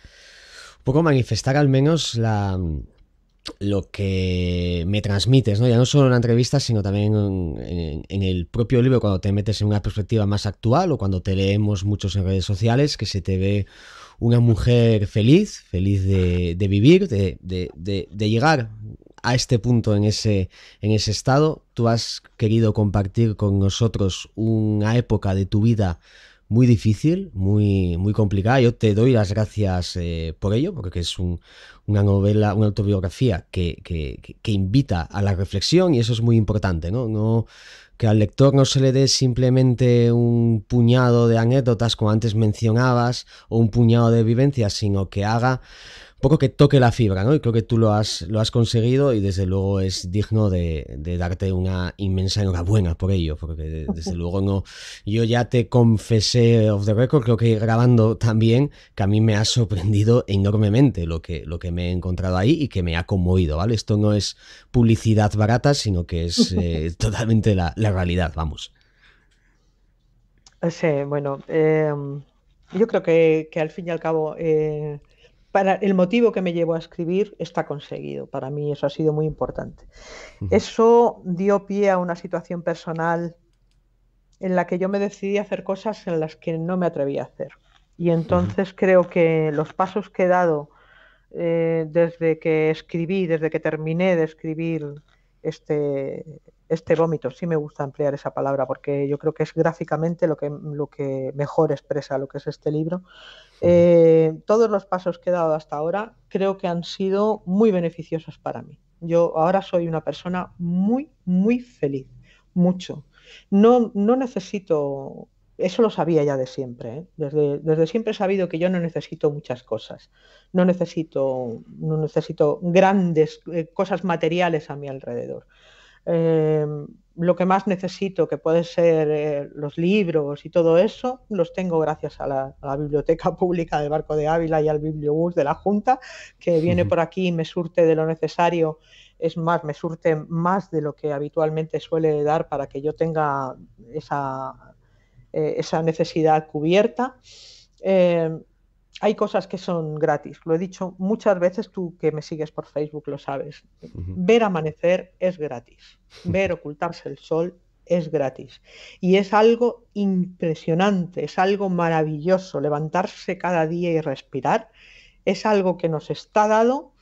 un poco manifestar al menos la lo que me transmites, ¿no? ya no solo en la entrevista, sino también en, el propio libro, cuando te metes en una perspectiva más actual o cuando te leemos muchos en redes sociales, que se te ve una mujer feliz, feliz de, vivir, de, de, llegar a este punto en ese, en ese estado. Tú has querido compartir con nosotros una época de tu vida muy difícil, muy, muy complicada. Yo te doy las gracias eh, por ello, porque es una novela, una autobiografía que, invita a la reflexión y eso es muy importante, ¿no? no que al lector no se le dé simplemente un puñado de anécdotas, como antes mencionabas, o un puñado de vivencias, sino que haga poco que toque la fibra, ¿no? Y creo que tú lo has, lo has conseguido y desde luego es digno de, darte una inmensa enhorabuena por ello, porque desde luego no, yo ya te confesé off the record, creo que grabando también, que a mí me ha sorprendido enormemente lo que, lo que me he encontrado ahí y que me ha conmovido, ¿vale? Esto no es publicidad barata, sino que es eh, totalmente la, realidad, vamos. Sí, bueno, eh, yo creo que, al fin y al cabo... Eh, el motivo que me llevó a escribir está conseguido. Para mí eso ha sido muy importante. Eso dio pie a una situación personal en la que yo me decidí a hacer cosas en las que no me atreví a hacer. Y entonces creo que los pasos que he dado eh, desde que escribí, desde que terminé de escribir este, este vómito, sí me gusta emplear esa palabra porque yo creo que es gráficamente lo que, lo que mejor expresa lo que es este libro, eh, todos los pasos que he dado hasta ahora creo que han sido muy beneficiosos para mí. Yo ahora soy una persona muy, muy feliz, mucho. No, no necesito, eso lo sabía ya de siempre, ¿eh? desde, siempre he sabido que yo no necesito muchas cosas, no necesito, grandes eh, cosas materiales a mi alrededor. Eh, lo que más necesito, que pueden ser eh, los libros y todo eso, los tengo gracias a la, Biblioteca Pública del Barco de Ávila y al Bibliobús de la Junta, que viene por aquí y me surte de lo necesario. Es más, me surte más de lo que habitualmente suele dar para que yo tenga esa, eh, necesidad cubierta hay cosas que son gratis. Lo he dicho muchas veces, tú que me sigues por Facebook lo sabes. Ver amanecer es gratis. Ver ocultarse el sol es gratis. Y es algo impresionante, es algo maravilloso. Levantarse cada día y respirar es algo que nos está dado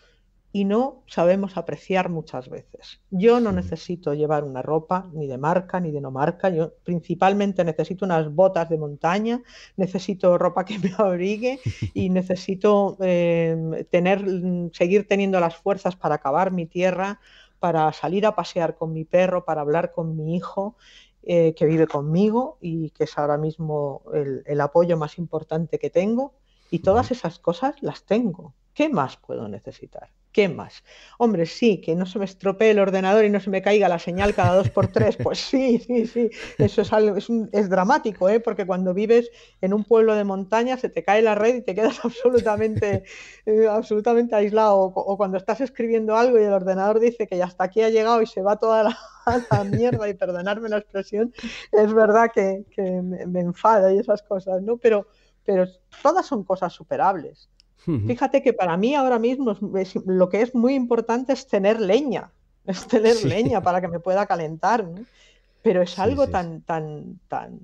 y no sabemos apreciar muchas veces. Yo no necesito llevar una ropa ni de marca ni de no marca, yo principalmente necesito unas botas de montaña, necesito ropa que me abrigue y necesito eh, tener, seguir teniendo las fuerzas para acabar mi tierra, para salir a pasear con mi perro, para hablar con mi hijo. Eh, que vive conmigo y que es ahora mismo el apoyo más importante que tengo y todas esas cosas las tengo. ¿Qué más puedo necesitar? ¿Qué más? Hombre, sí, que no se me estropee el ordenador y no se me caiga la señal cada dos por tres. Pues sí, sí, sí. Eso es, algo, es, dramático, ¿eh? porque cuando vives en un pueblo de montaña se te cae la red y te quedas absolutamente, eh, absolutamente aislado. O, cuando estás escribiendo algo y el ordenador dice que ya hasta aquí ha llegado y se va toda la, mierda, y perdonarme la expresión, es verdad que, me, me enfada y esas cosas, ¿no? Pero, pero todas son cosas superables. Fíjate que para mí ahora mismo lo que es muy importante es tener leña, es tener leña para que me pueda calentar, pero es algo tan, tan, tan...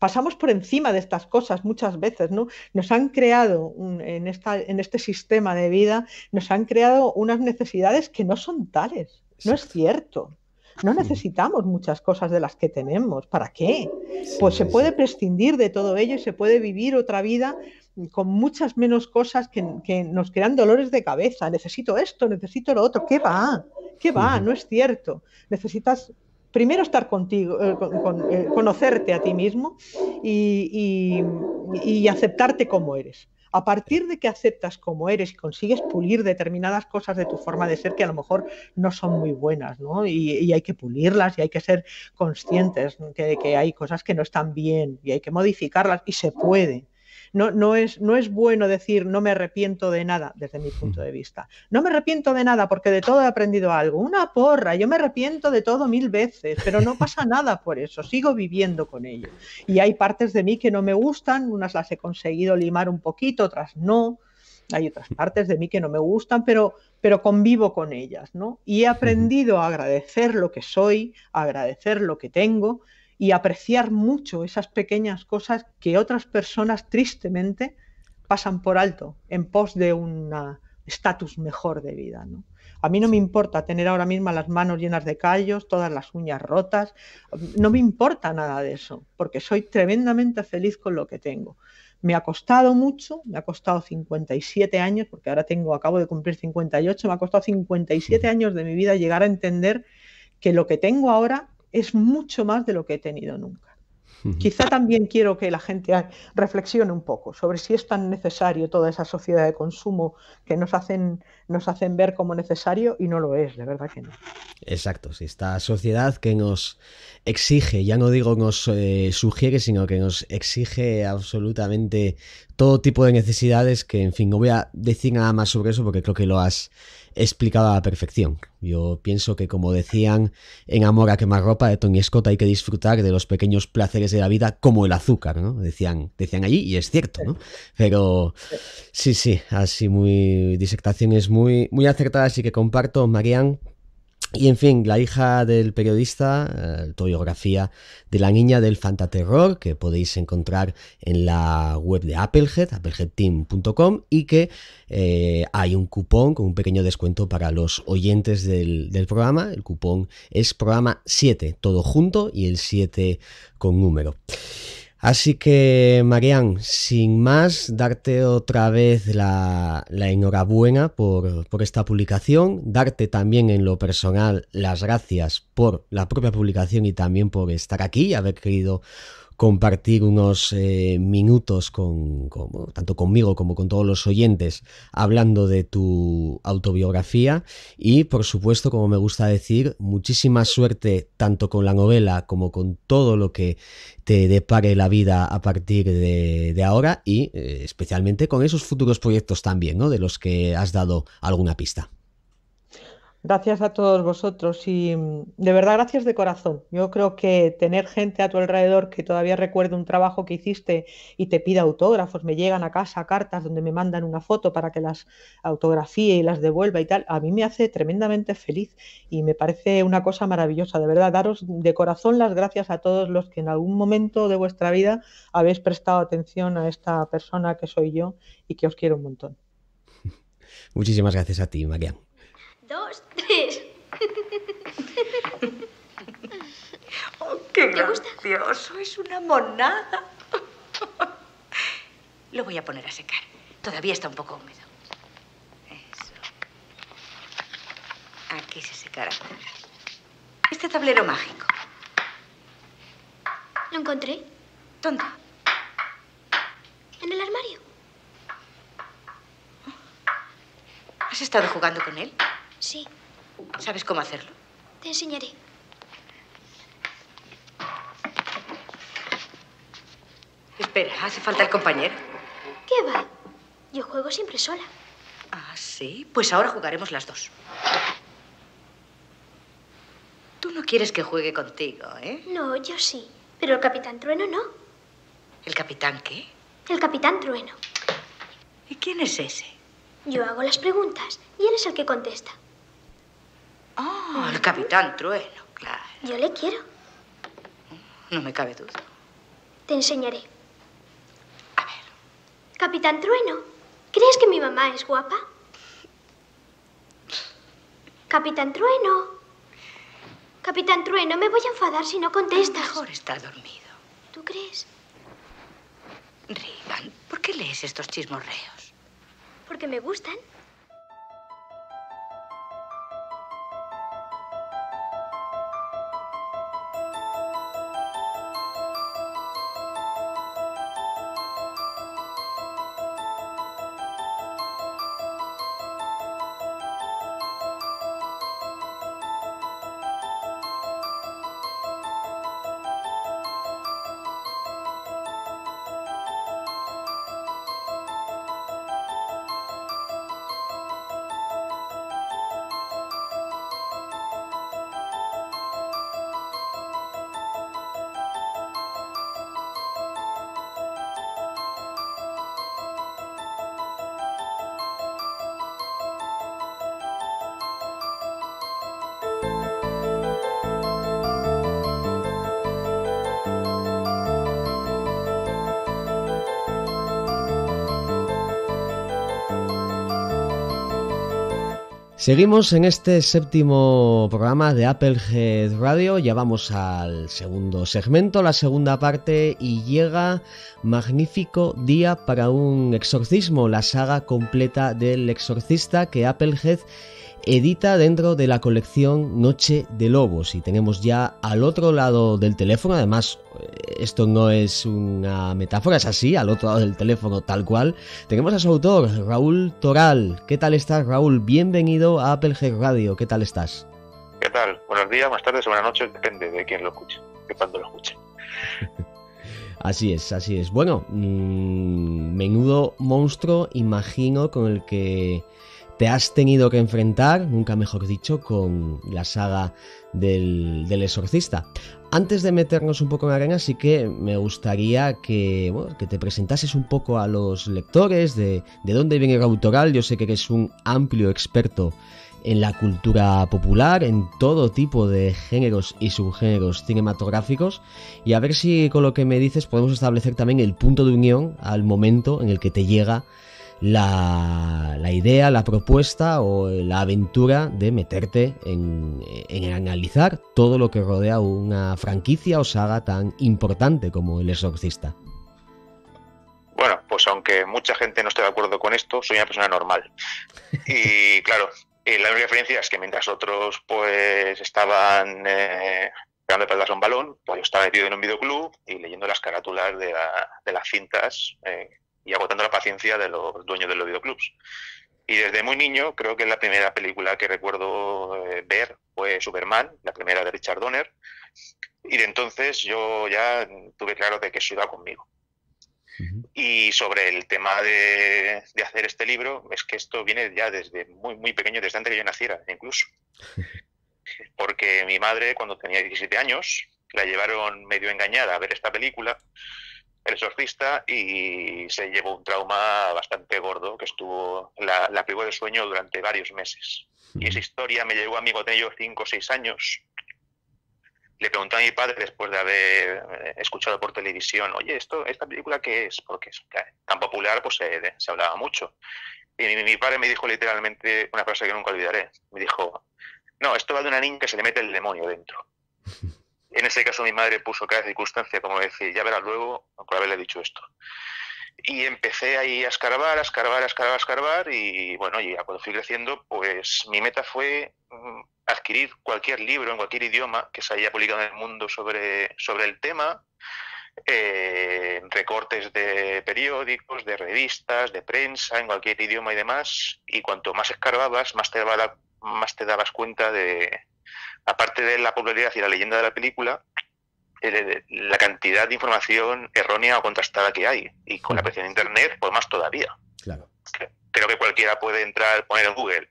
Pasamos por encima de estas cosas muchas veces, ¿no? Nos han creado en, en este sistema de vida, nos han creado unas necesidades que no son tales, no es cierto. No necesitamos muchas cosas de las que tenemos. ¿Para qué? Pues se puede prescindir de todo ello y se puede vivir otra vida con muchas menos cosas que, nos crean dolores de cabeza. Necesito esto, necesito lo otro. ¿Qué va? ¿Qué va? No es cierto. Necesitas primero estar contigo, eh, con, eh, conocerte a ti mismo y, aceptarte como eres. A partir de que aceptas como eres y consigues pulir determinadas cosas de tu forma de ser que a lo mejor no son muy buenas, ¿no? Y, y hay que pulirlas y hay que ser conscientes de que hay cosas que no están bien y hay que modificarlas y se puede no, es, bueno decir no me arrepiento de nada, desde mi punto de vista. No me arrepiento de nada porque de todo he aprendido algo. Una porra, yo me arrepiento de todo mil veces, pero no pasa nada por eso, sigo viviendo con ello. Y hay partes de mí que no me gustan, unas las he conseguido limar un poquito, otras no hay otras partes de mí que no me gustan, pero, pero convivo con ellas, ¿no? Y he aprendido a agradecer lo que soy, agradecer lo que tengo y apreciar mucho esas pequeñas cosas que otras personas tristemente pasan por alto en pos de un estatus mejor de vida. A mí no me importa tener ahora mismo las manos llenas de callos, todas las uñas rotas, no me importa nada de eso, porque soy tremendamente feliz con lo que tengo. Me ha costado mucho, me ha costado 57 años, porque ahora tengo, acabo de cumplir 58, me ha costado 57 años de mi vida llegar a entender que lo que tengo ahora es mucho más de lo que he tenido nunca. Quizá también quiero que la gente reflexione un poco sobre si es tan necesario toda esa sociedad de consumo que nos hacen, nos hacen ver como necesario y no lo es, de verdad que no. Exacto, si esta sociedad que nos exige, ya no digo nos eh, sugiere, sino que nos exige absolutamente todo tipo de necesidades que, en fin, no voy a decir nada más sobre eso porque creo que lo has explicado a la perfección. Yo pienso que, como decían en Amor a ropa de Tony Scott, hay que disfrutar de los pequeños placeres de la vida como el azúcar, ¿no? Decían, decían allí, y es cierto, ¿no? Pero sí, sí, así muy. Disertaciones muy, muy acertadas y que comparto, Marian. Y en fin, la hija del periodista, eh, autobiografía de la niña del fantaterror, que podéis encontrar en la web de Applehead, appleheadteam.com, y que eh, hay un cupón con un pequeño descuento para los oyentes del, del programa. El cupón es programa 7, todo junto, y el 7 con número. Así que, Marian, sin más, darte otra vez la, enhorabuena por, por, esta publicación, darte también en lo personal las gracias por la propia publicación y también por estar aquí y haber querido compartir unos eh, minutos con, tanto conmigo como con todos los oyentes hablando de tu autobiografía y por supuesto, como me gusta decir, muchísima suerte tanto con la novela como con todo lo que te depare la vida a partir de, ahora y eh, especialmente con esos futuros proyectos también, ¿no? De los que has dado alguna pista. Gracias a todos vosotros y mm, de verdad gracias de corazón. Yo creo que tener gente a tu alrededor que todavía recuerde un trabajo que hiciste y te pida autógrafos, me llegan a casa cartas donde me mandan una foto para que las autografíe y las devuelva y tal, a mí me hace tremendamente feliz y me parece una cosa maravillosa. De verdad, daros de corazón las gracias a todos los que en algún momento de vuestra vida habéis prestado atención a esta persona que soy yo y que os quiero un montón. Muchísimas gracias a ti, María dos, tres. Oh, ¡Qué gusta? gracioso! Es una monada. Lo voy a poner a secar. Todavía está un poco húmedo. Eso. Aquí se secará. Este tablero mágico. Lo encontré. ¿Dónde? En el armario. ¿Has estado jugando con él? Sí. ¿Sabes cómo hacerlo? Te enseñaré. Espera, hace falta el compañero. ¿Qué va? Yo juego siempre sola. Ah, sí. Pues ahora jugaremos las dos. Tú no quieres que juegue contigo, ¿eh? No, yo sí. Pero el Capitán Trueno no. ¿El Capitán qué? El Capitán Trueno. ¿Y quién es ese? Yo hago las preguntas y él es el que contesta. Oh, mm. el Capitán Trueno, claro. Yo le quiero. No me cabe duda. Te enseñaré. A ver. Capitán Trueno, ¿crees que mi mamá es guapa? Capitán Trueno. Capitán Trueno, me voy a enfadar si no contestas. Mejor está dormido. ¿Tú crees? Rigan, ¿por qué lees estos chismorreos? Porque me gustan. Seguimos en este séptimo programa de Applehead Radio, ya vamos al segundo segmento, la segunda parte y llega Magnífico Día para un Exorcismo, la saga completa del exorcista que Applehead edita dentro de la colección Noche de Lobos y tenemos ya al otro lado del teléfono, además esto no es una metáfora, es así, al otro lado del teléfono tal cual, tenemos a su autor, Raúl Toral. ¿Qué tal estás, Raúl? Bienvenido a Apple Radio. ¿Qué tal estás? ¿Qué tal? Buenos días, más tarde o buenas noches, depende de quién lo escuche, de cuándo lo escuche. Así es, así es. Bueno, mm, menudo monstruo, imagino, con el que te has tenido que enfrentar, nunca mejor dicho, con la saga del, exorcista. Antes de meternos un poco en la arena, sí que me gustaría que, te presentases un poco a los lectores de, de dónde viene el autoral. Yo sé que eres un amplio experto en la cultura popular, en todo tipo de géneros y subgéneros cinematográficos, y a ver si con lo que me dices podemos establecer también el punto de unión al momento en el que te llega la, idea, la propuesta o la aventura de meterte en, analizar todo lo que rodea una franquicia o saga tan importante como El Exorcista. Bueno, pues aunque mucha gente no esté de acuerdo con esto, soy una persona normal. Y claro, eh, la única diferencia es que mientras otros pues estaban eh, pegando pelotas a un balón, pues yo estaba metido en un videoclub y leyendo las carátulas de, las cintas eh, y agotando la paciencia de los dueños de los videoclubs. Y desde muy niño, creo que la primera película que recuerdo eh, ver fue Superman, la primera de Richard Donner. Y de entonces yo ya tuve claro de que eso iba conmigo. Y sobre el tema de, de, hacer este libro, es que esto viene ya desde muy, muy pequeño, desde antes que yo naciera, incluso. Porque mi madre, cuando tenía 17 años, la llevaron medio engañada a ver esta película el surfista y se llevó un trauma bastante gordo que estuvo la, la privó de sueño durante varios meses. Y esa historia me llevó a mí cuando tenía 5 o seis años. Le pregunté a mi padre después de haber eh, escuchado por televisión, oye, esto, ¿esta película qué es? Porque es tan popular, pues eh, se, hablaba mucho. Y mi, mi padre me dijo literalmente una frase que nunca olvidaré. Me dijo, no, esto va de una niña que se le mete el demonio dentro. En ese caso mi madre puso cada circunstancia como decir, ya verás luego, por haberle dicho esto. Y empecé ahí a escarbar, a escarbar, a escarbar, a escarbar y bueno, y cuando fui creciendo, pues mi meta fue mm, adquirir cualquier libro en cualquier idioma que se haya publicado en el mundo sobre, sobre el tema, eh, recortes de periódicos, de revistas, de prensa, en cualquier idioma y demás. Y cuanto más escarbabas, más te dabas cuenta de, aparte de la popularidad y la leyenda de la película, eh, la cantidad de información errónea o contrastada que hay. Y con la presión de Internet, pues más todavía. Claro. Creo que cualquiera puede entrar, poner en Google,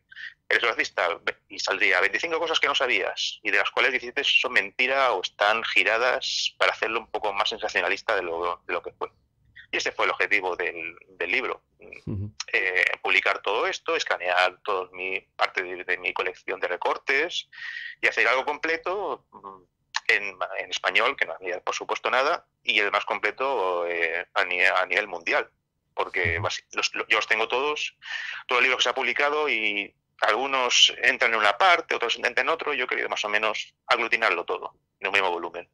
eres racista, y saldría 25 cosas que no sabías, y de las cuales 17 son mentira o están giradas para hacerlo un poco más sensacionalista de lo, que fue. Y ese fue el objetivo del libro. Eh, publicar todo esto, escanear toda mi parte de, mi colección de recortes y hacer algo completo mm, en, español, que no había por supuesto nada, y el más completo eh, a, nivel, mundial, porque yo los tengo todos, todo el libro que se ha publicado y algunos entran en una parte, otros entran en otro, yo he querido más o menos aglutinarlo todo en un mismo volumen.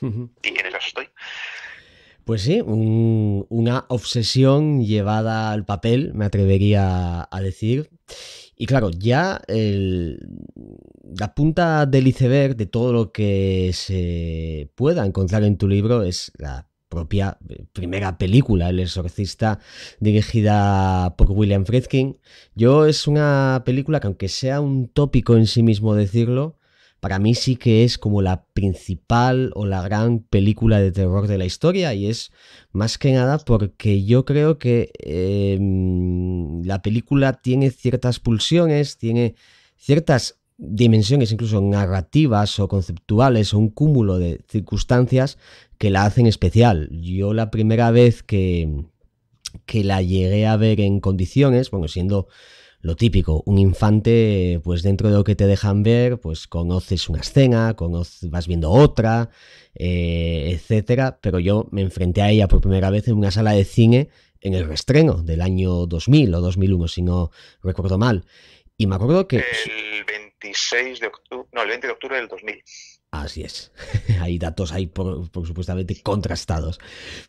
Y en esas estoy. Pues sí, una obsesión llevada al papel, me atrevería a decir. Y claro, ya la punta del iceberg de todo lo que se pueda encontrar en tu libro es la propia eh, primera película, El exorcista, dirigida por William Friedkin. Yo es una película que aunque sea un tópico en sí mismo decirlo, para mí sí que es como la principal o la gran película de terror de la historia y es más que nada porque yo creo que em, la película tiene ciertas pulsiones, tiene ciertas dimensiones incluso narrativas o conceptuales un cúmulo de circunstancias que la hacen especial. Yo la primera vez que, que la llegué a ver en condiciones, bueno, siendo lo típico, un infante, pues dentro de lo que te dejan ver, pues conoces una escena, vas viendo otra, eh, etcétera. Pero yo me enfrenté a ella por primera vez en una sala de cine en el restreno del año 2000 o 2001, si no recuerdo mal. Y me acuerdo que... El 26 de octubre, no, el 20 de octubre del 2000. Así es. Hay datos ahí, por, supuestamente, contrastados.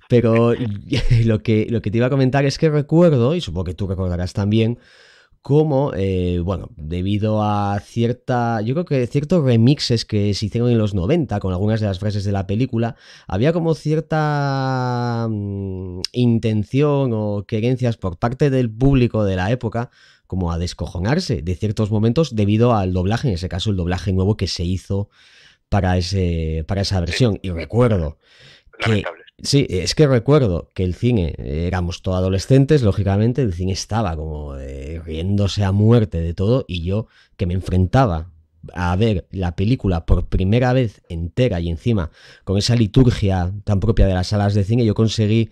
Pero lo que, lo que te iba a comentar es que recuerdo, y supongo que tú recordarás también, como, eh, bueno, debido a cierta, yo creo que ciertos remixes que se hicieron en los 90 con algunas de las frases de la película, había como cierta mm, intención o querencias por parte del público de la época como a descojonarse de ciertos momentos debido al doblaje, en ese caso el doblaje nuevo que se hizo para, ese, para esa versión. Y recuerdo que Sí, es que recuerdo que el cine, éramos todos adolescentes, lógicamente, el cine estaba como eh, riéndose a muerte de todo y yo que me enfrentaba a ver la película por primera vez entera y encima con esa liturgia tan propia de las salas de cine, yo conseguí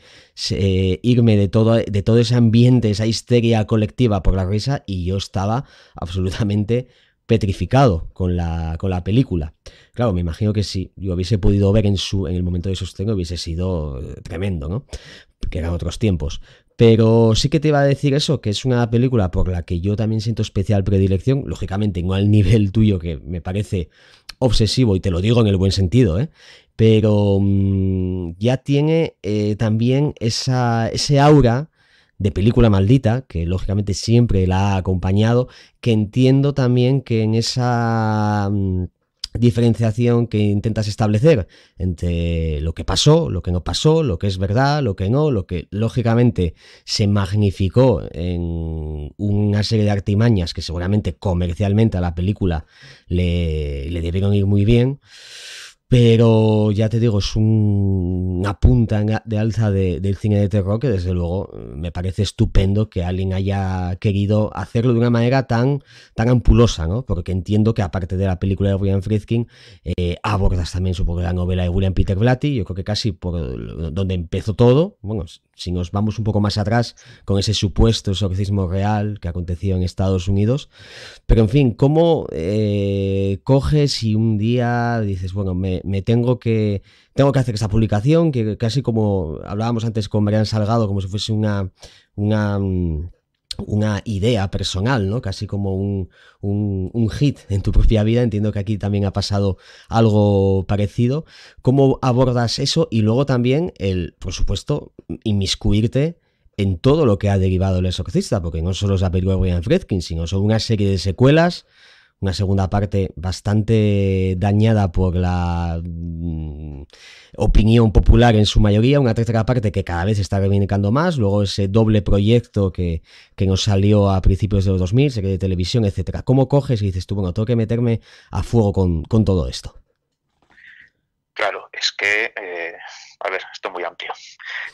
eh, irme de todo, de todo ese ambiente, esa histeria colectiva por la risa y yo estaba absolutamente petrificado con la, con la película. Claro, me imagino que si yo hubiese podido ver en, su, en el momento de su estreno hubiese sido eh, tremendo, ¿no? Que eran otros tiempos. Pero sí que te iba a decir eso, que es una película por la que yo también siento especial predilección, lógicamente no al nivel tuyo que me parece obsesivo, y te lo digo en el buen sentido, ¿eh? pero mm, ya tiene eh, también esa, ese aura de película maldita, que lógicamente siempre la ha acompañado, que entiendo también que en esa mm, diferenciación que intentas establecer entre lo que pasó, lo que no pasó, lo que es verdad, lo que no, lo que lógicamente se magnificó en una serie de artimañas que seguramente comercialmente a la película le, le debieron ir muy bien pero ya te digo, es un, una punta de alza del cine de terror que desde luego me parece estupendo que alguien haya querido hacerlo de una manera tan, tan ampulosa, ¿no? Porque entiendo que aparte de la película de William Friedkin, eh, abordas también supongo la novela de William Peter Blatty, yo creo que casi por donde empezó todo, bueno, si nos vamos un poco más atrás con ese supuesto exorcismo real que aconteció en Estados Unidos. Pero en fin, ¿cómo eh, coges y un día dices, bueno, me, tengo, que, tengo que hacer esta publicación, que casi como hablábamos antes con Marian Salgado, como si fuese una mm, una idea personal, ¿no? Casi como un, un, hit en tu propia vida. Entiendo que aquí también ha pasado algo parecido. ¿Cómo abordas eso? Y luego también el, por supuesto, inmiscuirte en todo lo que ha derivado el exorcista, porque no solo es la película de William Fredkin, sino son una serie de secuelas, una segunda parte bastante dañada por la mm, opinión popular en su mayoría, una tercera parte que cada vez está reivindicando más, luego ese doble proyecto que, nos salió a principios de los 2000, serie de televisión, etcétera. ¿Cómo coges y dices tú, bueno, tengo que meterme a fuego con, todo esto? Claro, es que, eh, a ver, esto es muy amplio.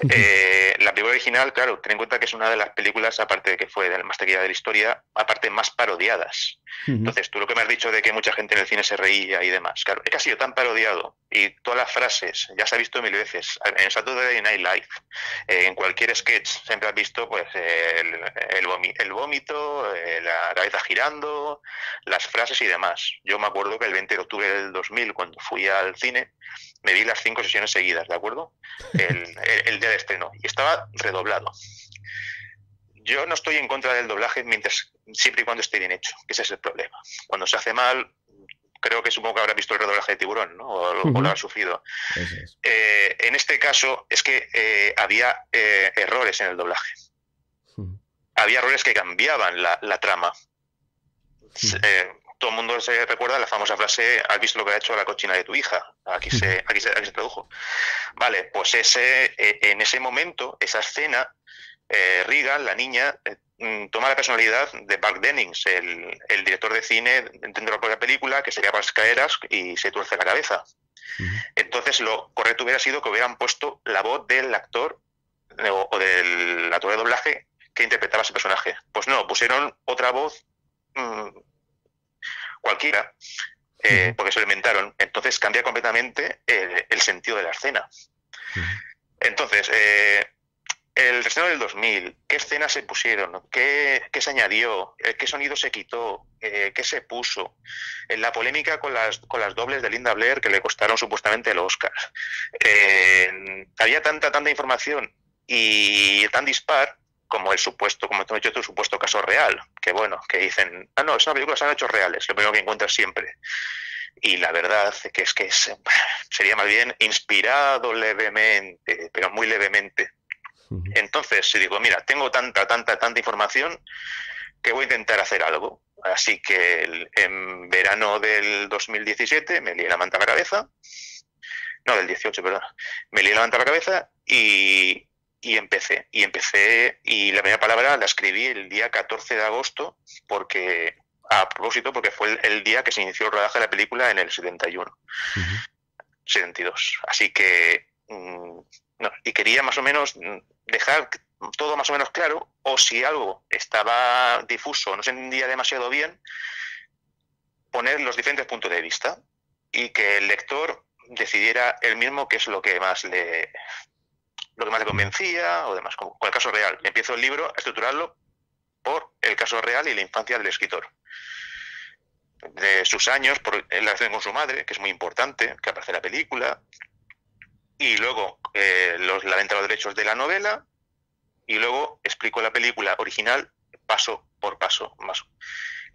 Eh, la película original, claro, ten en cuenta que es una de las películas, aparte de que fue más tequila de la historia, aparte más parodiadas. Entonces, tú lo que me has dicho de que mucha gente en el cine se reía y demás, claro, es que ha sido tan parodiado y todas las frases, ya se ha visto mil veces, en Saturday Night Live, eh, en cualquier sketch, siempre has visto pues el, vómito, eh, la cabeza girando, las frases y demás. Yo me acuerdo que el 20 de octubre del 2000, cuando fui al cine, me vi las cinco sesiones seguidas, ¿de acuerdo? el, el día de estreno y estaba redoblado. Yo no estoy en contra del doblaje mientras siempre y cuando esté bien hecho, que ese es el problema. Cuando se hace mal, creo que supongo que habrá visto el redoblaje de tiburón, ¿no? O, lo ha sufrido. Eh, en este caso es que eh, había eh, errores en el doblaje. Había errores que cambiaban la, trama todo el mundo se recuerda la famosa frase, has visto lo que ha hecho la cochina de tu hija. Aquí se, aquí se, tradujo. Vale, pues ese, eh, en ese momento, esa escena, eh, la niña, eh, mm, toma la personalidad de Park Dennings, el, director de cine dentro de la propia película, que se llama Scaeras y se tuerce la cabeza. Entonces, lo correcto hubiera sido que hubieran puesto la voz del actor eh, o, del actor de doblaje que interpretaba ese personaje. Pues no, pusieron otra voz mm, cualquiera, eh, porque se lo inventaron. Entonces cambia completamente el, sentido de la escena. Entonces, eh, el estreno del 2000, ¿qué escenas se pusieron? ¿Qué, qué se añadió? Eh, ¿Qué sonido se quitó? ¿Qué se puso? La polémica con las, con las dobles de Linda Blair que le costaron supuestamente el Oscar. había tanta, tanta información y tan dispar como el supuesto, como hemos hecho, un supuesto caso real, que bueno, que dicen, ah, no, es una película se han hecho reales, lo primero que encuentras siempre. Y la verdad que es que es, sería más bien inspirado levemente, pero muy levemente. Entonces, si digo, mira, tengo tanta, tanta, tanta información que voy a intentar hacer algo. Así que en verano del 2017 me lié la manta a la cabeza, no, del 18, perdón, me lié la manta a la cabeza y, y empecé, y empecé, y la primera palabra la escribí el día 14 de agosto, porque, a propósito, porque fue el, día que se inició el rodaje de la película en el 71, 72. Así que, mm, y quería más o menos mm, dejar todo más o menos claro, o si algo estaba difuso, no se entendía demasiado bien, poner los diferentes puntos de vista y que el lector decidiera él mismo qué es lo que más le, lo que más le convencía o demás, con, el caso real. Empiezo el libro a estructurarlo por el caso real y la infancia del escritor. De sus años, por la relación con su madre, que es muy importante, que aparece en la película. Y luego, eh, los, la venta de los derechos de la novela. Y luego explico la película original paso por paso. Más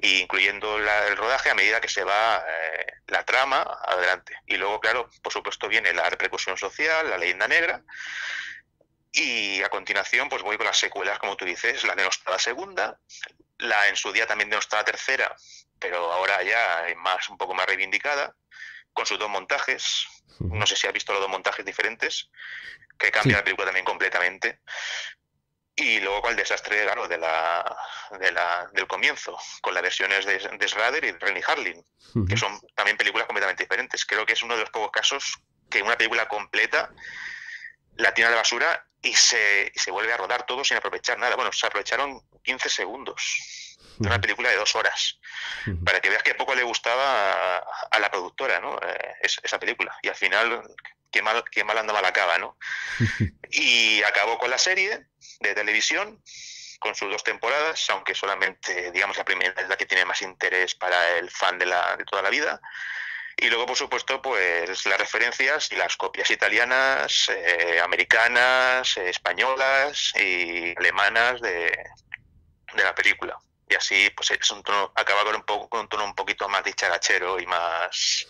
incluyendo el rodaje a medida que se va eh, la trama adelante. Y luego, claro, por supuesto viene la repercusión social, la leyenda negra, y a continuación pues voy con las secuelas, como tú dices, la de Nostrada segunda, la en su día también de Nostrada tercera, pero ahora ya más, un poco más reivindicada, con sus dos montajes. No sé si has visto los dos montajes diferentes, que cambia la película también completamente y luego con el desastre claro, de la, del comienzo, con las versiones de, Schrader y de Renny que son también películas completamente diferentes. Creo que es uno de los pocos casos que una película completa la tiene a la basura y se, se vuelve a rodar todo sin aprovechar nada. Bueno, se aprovecharon 15 segundos de una película de dos horas, para que veas que poco le gustaba a, la productora ¿no? Eh, esa película. Y al final, qué mal, qué mal andaba la cava, ¿no? Y acabó con la serie de televisión con sus dos temporadas, aunque solamente, digamos, la primera es la que tiene más interés para el fan de, la, de toda la vida. Y luego, por supuesto, pues las referencias y las copias italianas, eh, americanas, eh, españolas y alemanas de, la película. Y así, pues es un tono, acaba con un, poco, tono un poquito más dicharachero y más...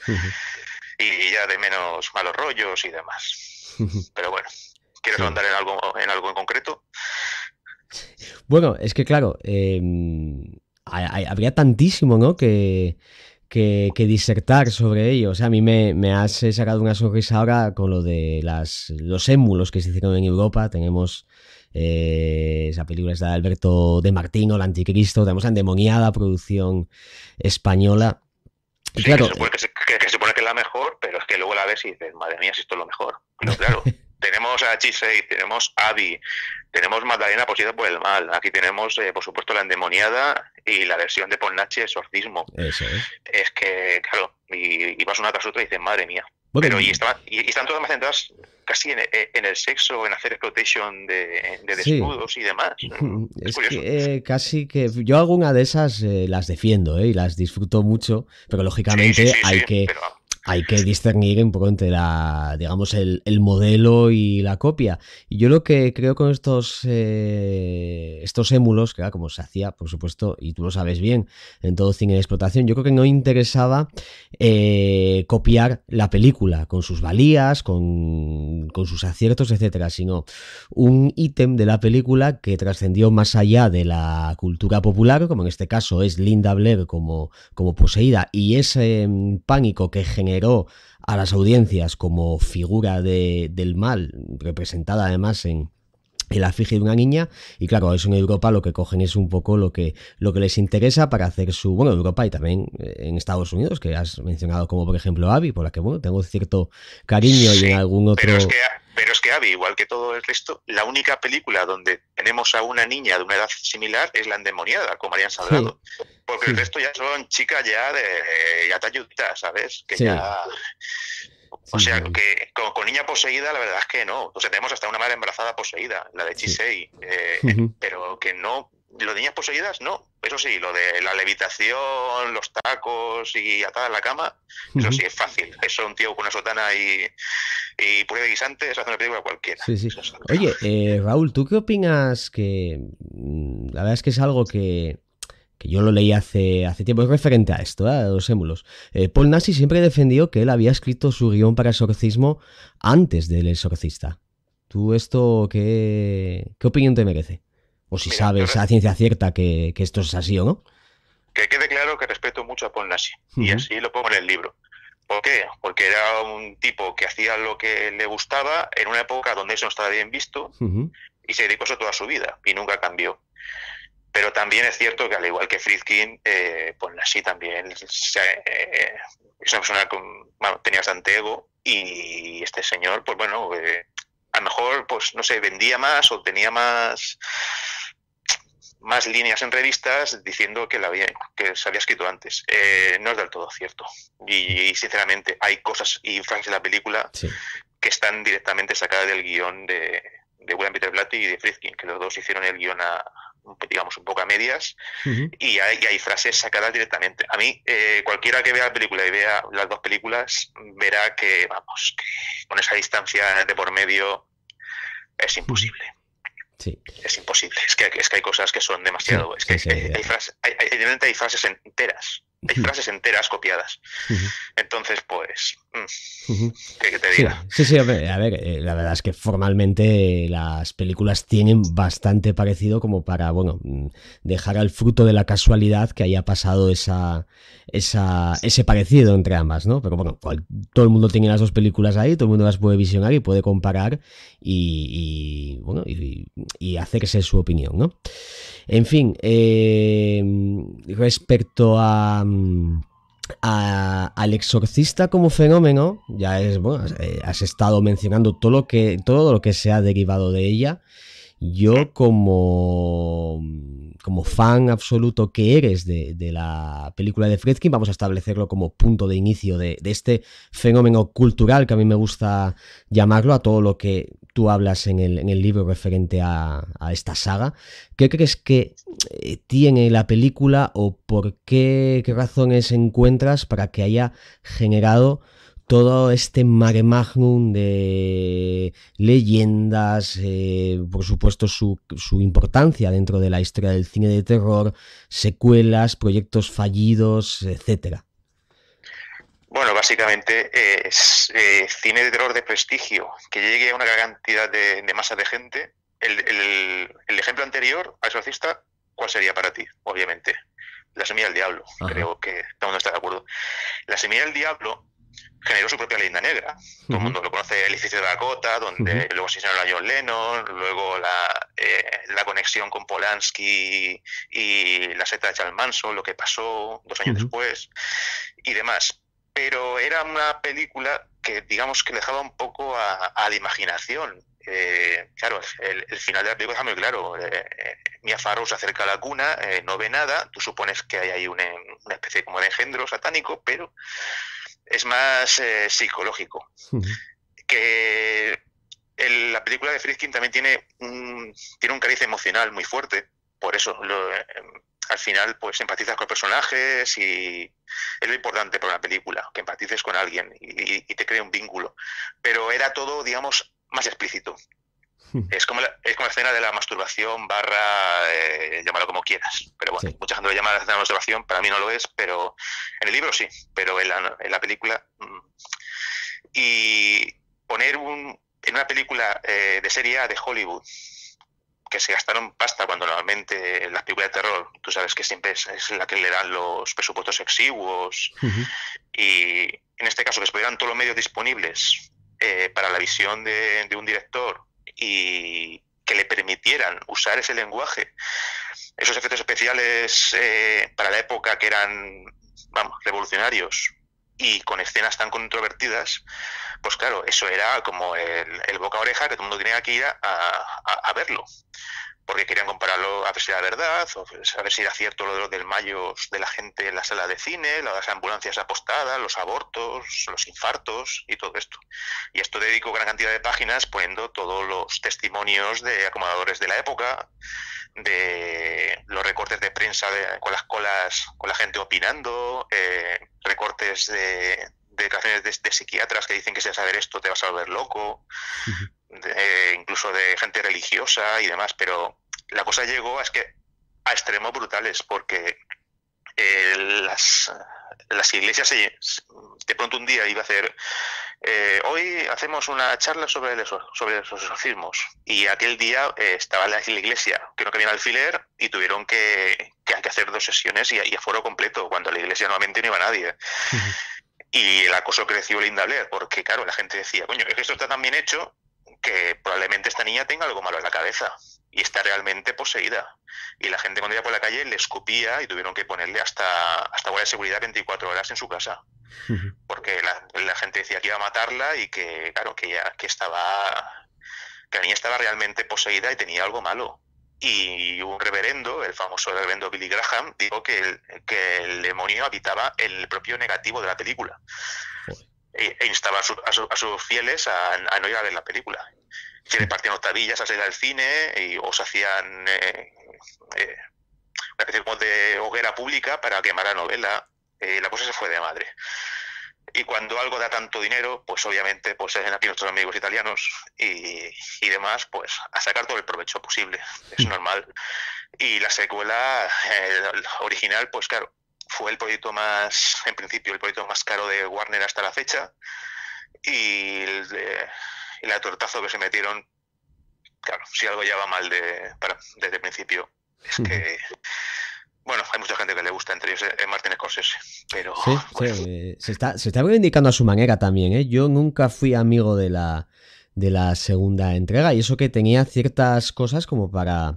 y ya de menos malos rollos y demás. Pero bueno, ¿Quieres sí. en algo, en algo en concreto? Bueno, es que claro, em, habría tantísimo, ¿no? Que, que, disertar sobre ello. O sea, a mí me, me, has sacado una sonrisa ahora con lo de las, los émulos que se hicieron en Europa. Tenemos eh, esa película de Alberto de Martín el Anticristo. Tenemos la endemoniada producción española. claro, que, se supone que, es la mejor, pero es que luego la ves y dices, madre mía, si esto es lo mejor. No, claro tenemos a H6, tenemos a Abby, tenemos Magdalena poseída por el mal. Aquí tenemos, eh, por supuesto, la endemoniada y la versión de Pornache, exorcismo. Eso es. es que, claro, y, vas una tras otra y dices, madre mía. Pero y, están todas más centradas casi en, eh, el sexo, en hacer explotación de, desnudos y demás. Es, Que, eh, casi que yo alguna de esas las defiendo y las disfruto mucho, pero lógicamente hay que hay que discernir un poco entre la, digamos, el, modelo y la copia. Y yo lo que creo con estos, eh, estos émulos, que era ah, como se hacía, por supuesto, y tú lo sabes bien, en todo cine de explotación, yo creo que no interesaba eh, copiar la película con sus valías, con, sus aciertos, etcétera, sino un ítem de la película que trascendió más allá de la cultura popular, como en este caso es Linda Blair como, como poseída, y ese mm, pánico que generó generó a las audiencias como figura del mal, representada además en, el afiche de una niña y claro, es en Europa lo que cogen es un poco lo que, lo que les interesa para hacer su, bueno, Europa y también eh, en Estados Unidos, que has mencionado como por ejemplo Avi, por la que bueno, tengo cierto cariño y en algún otro... Pero es que Abby, igual que todo el resto, la única película donde tenemos a una niña de una edad similar es La Endemoniada, con Marian Salgado. Porque el resto ya son chicas ya de ya ayudas, ¿sabes? Que ya... O sea, que con, niña poseída la verdad es que no. O sea, tenemos hasta una madre embarazada poseída, la de Chisei, eh, pero que no lo de niñas poseídas, no. Eso sí, lo de la levitación, los tacos y atada en la cama, eso sí es fácil. Eso un tío con una sotana y, y puré de guisantes hace una película cualquiera. Sí, sí. Oye, eh, Raúl, ¿tú qué opinas que... Mm, la verdad es que es algo que que yo lo leí hace, hace tiempo, es referente a esto, ¿eh? a los émulos. Eh, Paul Nassi siempre defendió que él había escrito su guión para exorcismo antes del exorcista. ¿Tú esto qué, qué opinión te merece? o si sabes a ciencia cierta que, esto es así o no. Que quede claro que respeto mucho a Paul Nassi y así lo pongo en el libro. ¿Por qué? Porque era un tipo que hacía lo que le gustaba en una época donde eso no estaba bien visto y se dedicó eso toda su vida y nunca cambió. Pero también es cierto que al igual que Friedkin, eh, Paul Nassi también eh, es una persona que tenía bastante ego y este señor, pues bueno, eh, a lo mejor, pues no sé, vendía más o tenía más más líneas en revistas diciendo que, la había, que se había escrito antes. Eh, no es del todo cierto. Y, sinceramente, hay cosas y frases de la película que están directamente sacadas del guión de, William Peter Blatty y de Friedkin, que los dos hicieron el guión a, digamos, un poco a medias, y, hay, frases sacadas directamente. A mí, eh, cualquiera que vea la película y vea las dos películas, verá que, vamos, que con esa distancia de por medio es imposible. Es imposible. Es que, es que hay cosas que son demasiado. es que hay, frases enteras hay frases enteras copiadas. Entonces, pues, mm, que te diga? Sí, sí, a ver, eh, la verdad es que formalmente las películas tienen bastante parecido como para, bueno, mm, dejar al fruto de la casualidad que haya pasado esa, esa ese parecido entre ambas, ¿no? Pero bueno, todo el mundo tiene las dos películas ahí, todo el mundo las puede visionar y puede comparar y, y bueno, y, hacerse su opinión, ¿no? En fin, eh, respecto a al exorcista como fenómeno, ya es, bueno, eh, has estado mencionando todo lo que, todo lo que se ha derivado de ella. Yo como, como fan absoluto que eres de, la película de Fredkin, vamos a establecerlo como punto de inicio de, este fenómeno cultural que a mí me gusta llamarlo, a todo lo que tú hablas en el, libro referente a, esta saga. ¿Qué crees que eh, tiene la película o por qué, razones encuentras para que haya generado todo este mare magnum de leyendas, eh, por supuesto su, su, importancia dentro de la historia del cine de terror, secuelas, proyectos fallidos, etcétera. Bueno, básicamente eh, eh, cine de terror de prestigio, que llegue a una gran cantidad de, masa de gente. El, ejemplo anterior, a exorcista, ¿cuál sería para ti? Obviamente, La semilla del diablo. Creo que todo el mundo está de acuerdo. La semilla del diablo generó su propia leyenda negra. Todo el mundo lo conoce, el edificio de Dakota, donde luego se luego el a John Lennon, luego la, eh, conexión con Polanski y la seta de Charles Manson, lo que pasó dos años después y demás pero era una película que digamos que dejaba un poco a, la imaginación. Eh, claro, el, final de la película muy claro. Eh, eh, Mia Farrow se acerca a la cuna, no ve nada, tú supones que hay ahí una, especie como de engendro satánico, pero es más psicológico. Que la película de Friedkin también tiene un, tiene un cariz emocional muy fuerte, por eso lo, al final pues empatizas con personajes y es lo importante para una película, que empatices con alguien y, te cree un vínculo. Pero era todo, digamos, más explícito. Hmm. Es como, la, es como la escena de la masturbación barra, eh, llámalo como quieras. Pero bueno, mucha gente lo llama la de la masturbación, para mí no lo es, pero en el libro sí, pero en la, en la película... Mm. Y poner un, en una película eh, de serie A de Hollywood que se gastaron pasta cuando normalmente la las de terror, tú sabes que siempre es, la que le dan los presupuestos exiguos, y en este caso que se pudieran todos los medios disponibles eh, para la visión de, un director y que le permitieran usar ese lenguaje, esos efectos especiales eh, para la época que eran, vamos, revolucionarios, y con escenas tan controvertidas, pues claro, eso era como el, boca a oreja que todo el mundo tenía que ir a verlo porque querían compararlo a ver si era verdad, o a ver si era cierto lo del mayo de la gente en la sala de cine, las ambulancias apostadas, los abortos, los infartos y todo esto. Y esto dedico gran cantidad de páginas poniendo todos los testimonios de acomodadores de la época, de los recortes de prensa con las colas, con la gente opinando, eh, recortes de, de declaraciones de, psiquiatras que dicen que si vas a ver esto te vas a volver loco. Eh, incluso de gente religiosa y demás, pero la cosa llegó a, es que, a extremos brutales, porque eh, las, las iglesias de pronto un día iba a hacer eh, hoy hacemos una charla sobre, sobre los exorcismos y aquel día estaba la, la, iglesia que no querían alfiler y tuvieron que, que, hacer dos sesiones y, y, a foro completo cuando la iglesia normalmente no iba nadie y el acoso creció el Indabler porque claro la gente decía coño que esto está tan bien hecho que probablemente esta niña tenga algo malo en la cabeza y está realmente poseída. Y la gente cuando iba por la calle le escupía y tuvieron que ponerle hasta, hasta guardia de seguridad 24 horas en su casa. Porque la, gente decía que iba a matarla y que, claro, que, que estaba que la niña estaba realmente poseída y tenía algo malo. Y un reverendo, el famoso reverendo Billy Graham, dijo que el, que el demonio habitaba el propio negativo de la película. E, e, instaba a, sus fieles a, no ir a ver la película. Se partían octavillas a salir al cine y, o se hacían eh, eh una especie como de hoguera pública para quemar la novela. Eh, la cosa se fue de madre. Y cuando algo da tanto dinero, pues obviamente pues en aquí nuestros amigos italianos y, y, demás, pues a sacar todo el provecho posible. Es normal. Y la secuela eh, original, pues claro, fue el proyecto más, en principio, el proyecto más caro de Warner hasta la fecha. Y el, tortazo atortazo que se metieron, claro, si algo ya va mal de, desde el principio, es que bueno, hay mucha gente que le gusta, entre ellos eh, Martin Scorsese, pero... Eh, se, está, se está reivindicando a su manera también, ¿eh? Yo nunca fui amigo de la, de la segunda entrega, y eso que tenía ciertas cosas como para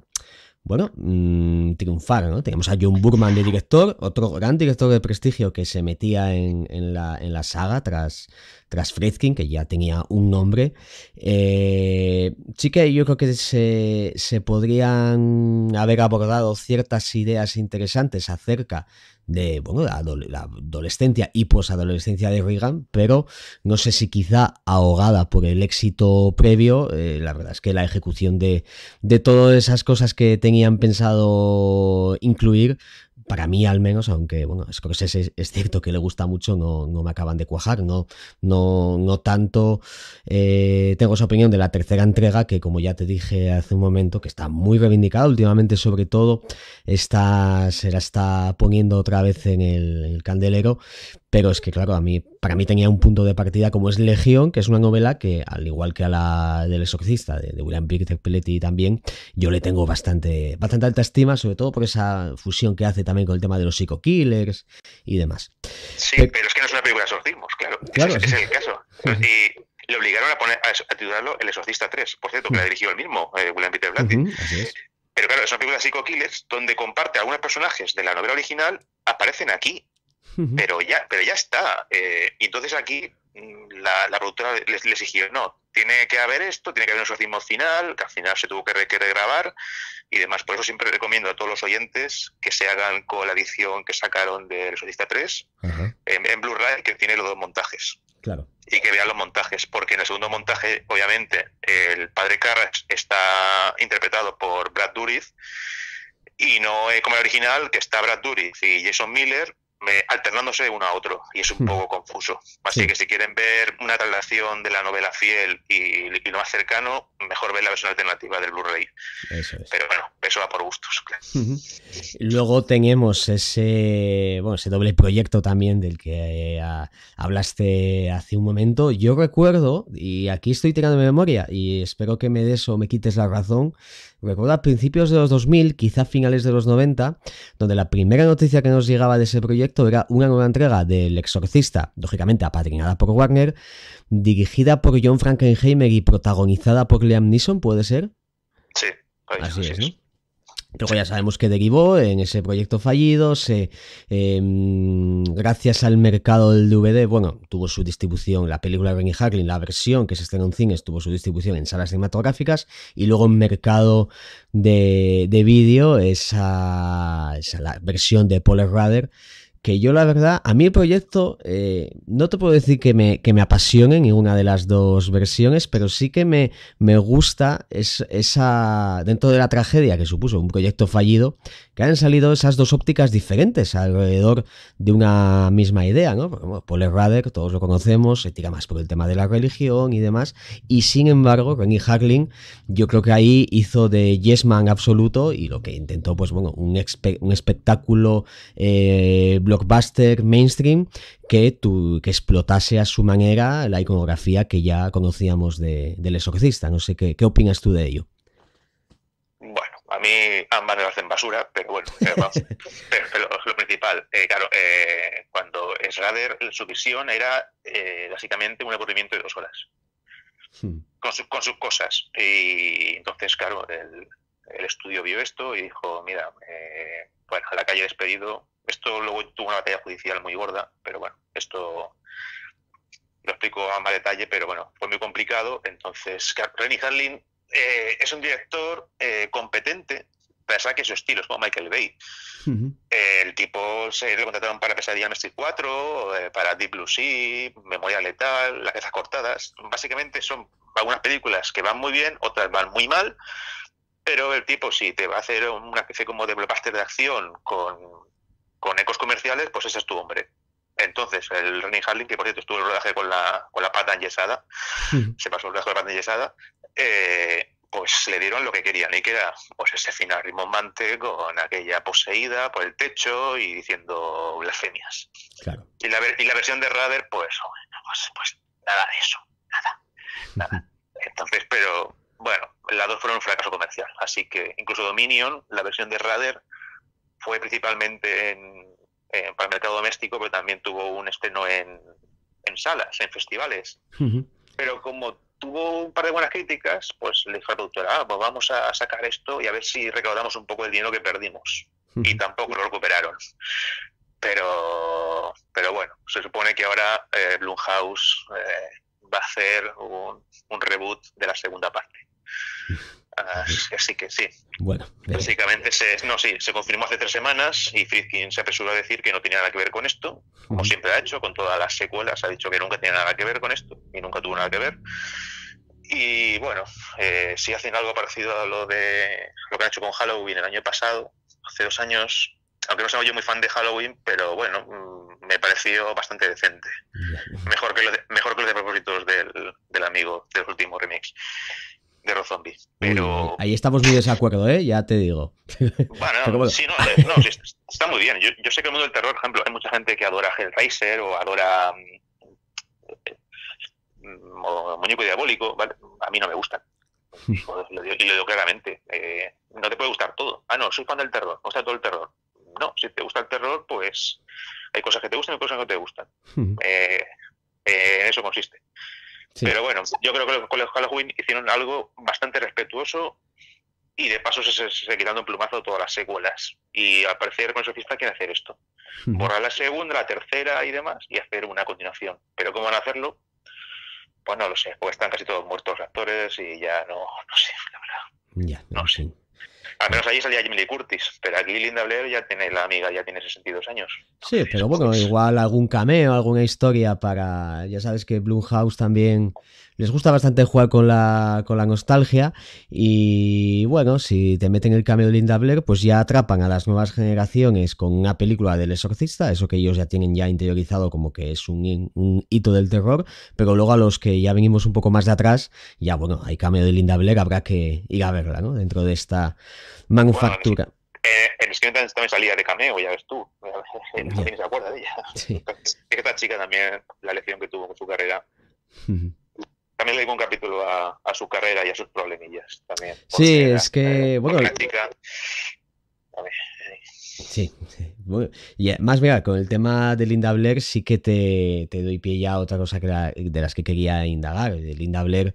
bueno, mm, triunfar, ¿no? Tenemos a John Burman de director, otro gran director de prestigio que se metía en, la, saga tras, tras Fredkin, que ya tenía un nombre. Eh, sí que yo creo que se, se podrían haber abordado ciertas ideas interesantes acerca de bueno, la, adolescencia y posadolescencia de Reagan, pero no sé si quizá ahogada por el éxito previo, eh, la verdad es que la ejecución de, de todas esas cosas que tenían pensado incluir para mí al menos, aunque bueno, Scorsese es cierto que le gusta mucho, no, me acaban de cuajar, no, no, no tanto eh, tengo esa opinión de la tercera entrega, que como ya te dije hace un momento, que está muy reivindicada últimamente sobre todo, se la está poniendo otra vez en el candelero pero es que, claro, a mí, para mí tenía un punto de partida como es Legión, que es una novela que, al igual que a la del exorcista, de, William Peter Pelletti también, yo le tengo bastante, bastante alta estima, sobre todo por esa fusión que hace también con el tema de los psico-killers y demás. Sí, pero, es que no es una película de exorcismos, claro. claro es el caso. Y le obligaron a, poner, a, titularlo El Exorcista 3, por cierto, que la mm. dirigió el mismo, eh, William Peter Blatty. Pero claro, es una película de psico-killers donde comparte algunos personajes de la novela original, aparecen aquí pero ya, pero ya está. Eh, y entonces aquí mm, la, productora les exigió, no, tiene que haber esto, tiene que haber un socialismo final, que al final se tuvo que, grabar, regrabar y demás. Por eso siempre recomiendo a todos los oyentes que se hagan con la edición que sacaron del Solista 3 en, Blu-ray, que tiene los dos montajes. Y que vean los montajes, porque en el segundo montaje, obviamente, el padre Carras está interpretado por Brad Dourif y no es como el original, que está Brad Dourif y Jason Miller, alternándose uno a otro y es un hmm. poco confuso. Así que si quieren ver una traslación de la novela fiel y, lo más cercano, mejor ver la versión alternativa del Blu-ray. Pero bueno, eso va por gustos. Luego tenemos ese, bueno, ese doble proyecto también del que eh, hablaste hace un momento. Yo recuerdo, y aquí estoy tirando mi memoria, y espero que me des o me quites la razón, recuerdo a principios de los 2000, quizá finales de los 90, donde la primera noticia que nos llegaba de ese proyecto era una nueva entrega del Exorcista, lógicamente apadrinada por Warner, dirigida por John Frankenheimer y protagonizada por Liam Neeson, ¿puede ser? Sí, así, es. Luego ya sabemos que derivó en ese proyecto fallido, em, gracias al mercado del DVD, bueno, tuvo su distribución, la película de Rennie Harlin, la versión que se estrenó en cines, tuvo su distribución en salas cinematográficas y luego en mercado de, vídeo, esa, la versión de Polar Rader que yo la verdad, a mí el proyecto, eh, no te puedo decir que me, que me apasione ninguna de las dos versiones, pero sí que me, gusta es, esa, dentro de la tragedia que supuso un proyecto fallido, que han salido esas dos ópticas diferentes alrededor de una misma idea, ¿no? Bueno, Paul Rader, todos lo conocemos, se tira más por el tema de la religión y demás, y sin embargo, Renny Harling, yo creo que ahí hizo de Yes Man absoluto y lo que intentó, pues bueno, un, un espectáculo... Eh, blockbuster mainstream que, tu, que explotase a su manera la iconografía que ya conocíamos de, del exorcista. No sé qué, qué opinas tú de ello. Bueno, a mí ambas me hacen basura, pero bueno, eh, pero, lo principal, eh, claro, eh, cuando Schrader, su visión era eh, básicamente un aburrimiento de dos horas. Hmm. Con, con sus cosas. Y entonces, claro, el, el estudio vio esto y dijo, mira, pues a la calle despedido, esto luego tuvo una batalla judicial muy gorda, pero bueno, esto lo explico a más detalle, pero bueno, fue muy complicado. Entonces, Renny Harlin eh, es un director eh, competente, pese que su estilo es como Michael Bay. el tipo se le contrataron para Pesadilla de 4, eh, para Deep Blue Sea, Memoria Letal, Las piezas Cortadas. Básicamente son algunas películas que van muy bien, otras van muy mal, pero el tipo sí, te va a hacer una especie como de blockbuster de acción con con ecos comerciales, pues ese es tu hombre. Entonces, el René Harling, que por cierto estuvo el rodaje con la, con la pata enyesada, se pasó el rodaje con la pata enyesada, eh, pues le dieron lo que querían y que era pues ese final rimomante con aquella poseída por el techo y diciendo blasfemias. Claro. Y, la, la versión de Rader, pues, pues, pues, nada de eso, nada, nada. Entonces, pero bueno, las dos fueron un fracaso comercial, así que incluso Dominion, la versión de Rader, fue principalmente en eh, para el mercado doméstico, pero también tuvo un estreno en, en salas, en festivales. Pero como tuvo un par de buenas críticas, pues le dijo la ah, pues vamos a sacar esto y a ver si recaudamos un poco el dinero que perdimos. Y tampoco lo recuperaron. Pero, pero bueno, se supone que ahora eh, Blumhouse eh, va a hacer un, un, reboot de la segunda parte. Así ah, que sí. Bueno, básicamente se, no, sí, se confirmó hace tres semanas y Fritzkin se apresuró a decir que no tenía nada que ver con esto, como siempre ha hecho, con todas las secuelas, ha dicho que nunca tenía nada que ver con esto y nunca tuvo nada que ver. Y bueno, eh, si hacen algo parecido a lo de lo que han hecho con Halloween el año pasado, hace dos años, aunque no soy yo muy fan de Halloween, pero bueno, mm, me pareció bastante decente. Mejor que, lo mejor que los de propósitos del, del amigo del último remix de los zombies. Pero... ahí estamos muy desacuerdo, ¿eh? Ya te digo. Bueno, sí, no, eh, no está muy bien. Yo, sé que el mundo del terror, por ejemplo, hay mucha gente que adora Hellraiser o adora mm, eh, mm, o Muñeco Diabólico, ¿vale? A mí no me gustan. Pues lo digo, lo digo claramente. Eh, no te puede gustar todo. Ah, no, soy fan del terror. Me gusta todo el terror. No, si te gusta el terror, pues hay cosas que te gustan y cosas que no te gustan. en eso consiste. Pero bueno, yo creo que los colegios Halloween hicieron algo bastante respetuoso y de paso se, se, quitando un plumazo todas las secuelas. Y al parecer con sofista quieren hacer esto. Borrar la segunda, la tercera y demás y hacer una continuación. Pero ¿cómo van a hacerlo? Pues no lo sé, porque están casi todos muertos los actores y ya no, no sé, la verdad. Ya, no, sé. Al menos ahí salía Emily Curtis, pero aquí Linda Blair ya tiene la amiga, ya tiene 62 años. Sí, pero bueno, pues, igual algún cameo, alguna historia para. Ya sabes que House también les gusta bastante jugar con la, con la nostalgia y bueno, si te meten el cameo de Linda Blair, pues ya atrapan a las nuevas generaciones con una película del exorcista, eso que ellos ya tienen ya interiorizado como que es un, hito del terror, pero luego a los que ya venimos un poco más de atrás, ya bueno, hay cameo de Linda Blair, habrá que ir a verla, ¿no? Dentro de esta manufactura. Bueno, eh, en también salía de cameo, ya ves tú. acuerda de ella. Esta chica también, la lección que tuvo con su carrera. también le digo un capítulo a, su carrera y a sus problemillas también. Sí, es que, eh, bueno... Sí, más mira con el tema de Linda Blair sí que te, doy pie ya a otra cosa de las que quería indagar. Linda Blair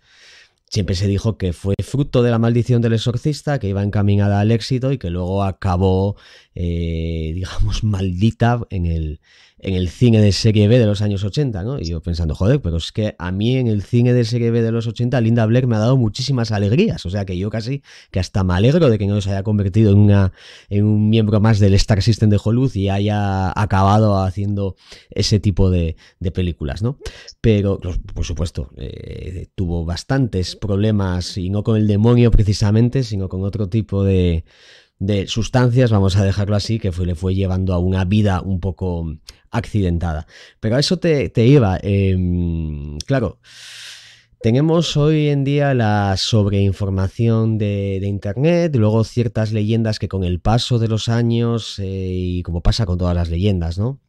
siempre se dijo que fue fruto de la maldición del exorcista, que iba encaminada al éxito y que luego acabó, eh, digamos, maldita en el, en el cine de serie B de los años 80, ¿no? Y yo pensando, joder, pero es que a mí en el cine de serie B de los 80 Linda Blair me ha dado muchísimas alegrías, o sea que yo casi que hasta me alegro de que no se haya convertido en, una, en un miembro más del Star System de Hollywood y haya acabado haciendo ese tipo de, películas, ¿no? Pero, por supuesto, eh, tuvo bastantes problemas y no con el demonio precisamente, sino con otro tipo de sustancias, vamos a dejarlo así, que le fue llevando a una vida un poco accidentada. Pero a eso te, iba. Em, claro, tenemos hoy en día la sobreinformación de, de, Internet, luego ciertas leyendas que con el paso de los años, eh, y como pasa con todas las leyendas, ¿no?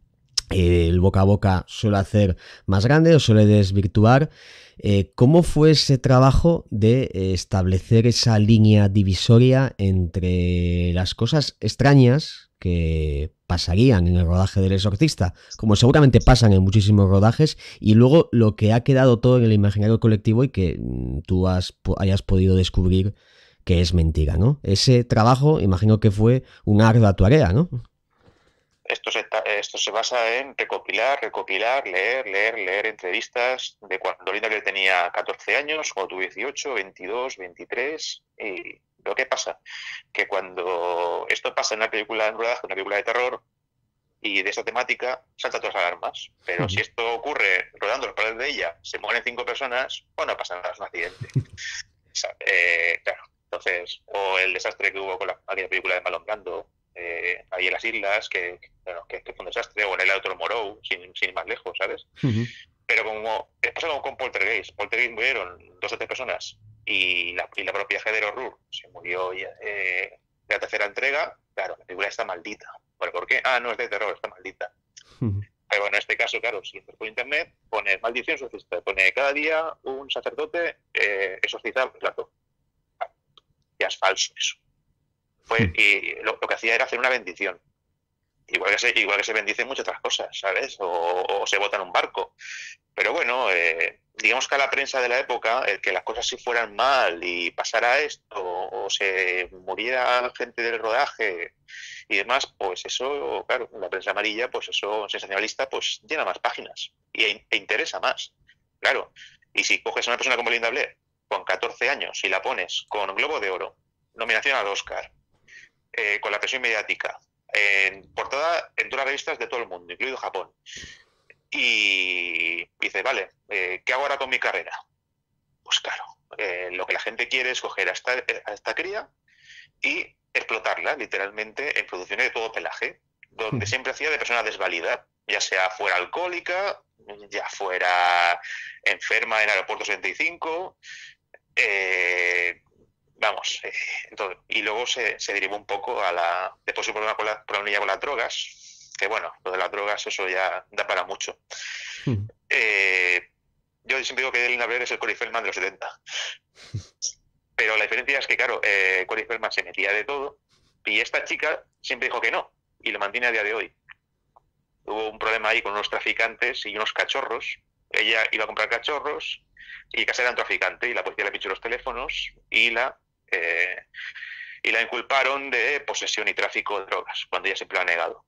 el boca a boca suele hacer más grande o suele desvirtuar. Eh, ¿Cómo fue ese trabajo de establecer esa línea divisoria entre las cosas extrañas que pasarían en el rodaje del exorcista, como seguramente pasan en muchísimos rodajes, y luego lo que ha quedado todo en el imaginario colectivo y que mm, tú has, hayas podido descubrir que es mentira, ¿no? Ese trabajo, imagino que fue una ardua tarea, ¿no? Esto se, esto se basa en recopilar, recopilar, leer, leer, leer entrevistas de cuando Linda que tenía 14 años, cuando tuve 18, 22, 23, lo que pasa que cuando esto pasa en una película en rodaje, una película de terror, y de esa temática salta todas las alarmas. Pero si esto ocurre rodando los padres de ella, se mueren cinco personas, bueno pues no pasa nada, es un accidente. Eh, claro, entonces, o el desastre que hubo con la, película de Malongando eh, ahí en las islas, que, que, fue un desastre, o en el otro Morou, sin, ir más lejos, ¿sabes? Pero como, es como con Poltergeist, Poltergeist murieron dos o tres personas y la, y la propia Heather se murió ya, eh, la tercera entrega, claro, la figura está maldita. por qué? Ah, no, es de terror, está maldita. Pero en este caso, claro, si entras por internet, pone maldición exorcista, pone cada día un sacerdote eh, plato. Pues, ya es falso eso. Fue, y lo, que hacía era hacer una bendición igual que se, igual que se bendicen muchas otras cosas, ¿sabes? O, se vota en un barco. Pero bueno, eh, digamos que a la prensa de la época, el que las cosas si fueran mal y pasara esto, o se muriera gente del rodaje y demás, pues eso, claro, la prensa amarilla, pues eso, sensacionalista, pues llena más páginas y, e, e interesa más, claro. Y si coges a una persona como Linda Blair, con 14 años, y la pones con Globo de Oro, nominación al Oscar, eh, con la presión mediática, en portada en todas las revistas de todo el mundo, incluido Japón. Y dice, vale, eh, ¿qué hago ahora con mi carrera? Pues claro, eh, lo que la gente quiere es coger eh, a esta, cría y explotarla literalmente en producciones de todo pelaje, donde hmm. siempre hacía de persona desvalida, ya sea fuera alcohólica, ya fuera enferma en Aeropuerto 65, eh, vamos, eh, entonces, y luego se, se, derivó un poco a la, después su problema con, la, con las drogas, que bueno, lo de las drogas eso ya da para mucho. Hmm. Eh, yo siempre digo que Dylan Blair es el Corey Feldman de los 70. Pero la diferencia es que, claro, eh, Corey Feldman se metía de todo y esta chica siempre dijo que no y lo mantiene a día de hoy. Hubo un problema ahí con unos traficantes y unos cachorros. Ella iba a comprar cachorros y casi era un traficante y la policía le pichó los teléfonos y la eh, y la inculparon de posesión y tráfico de drogas, cuando ella siempre lo ha negado.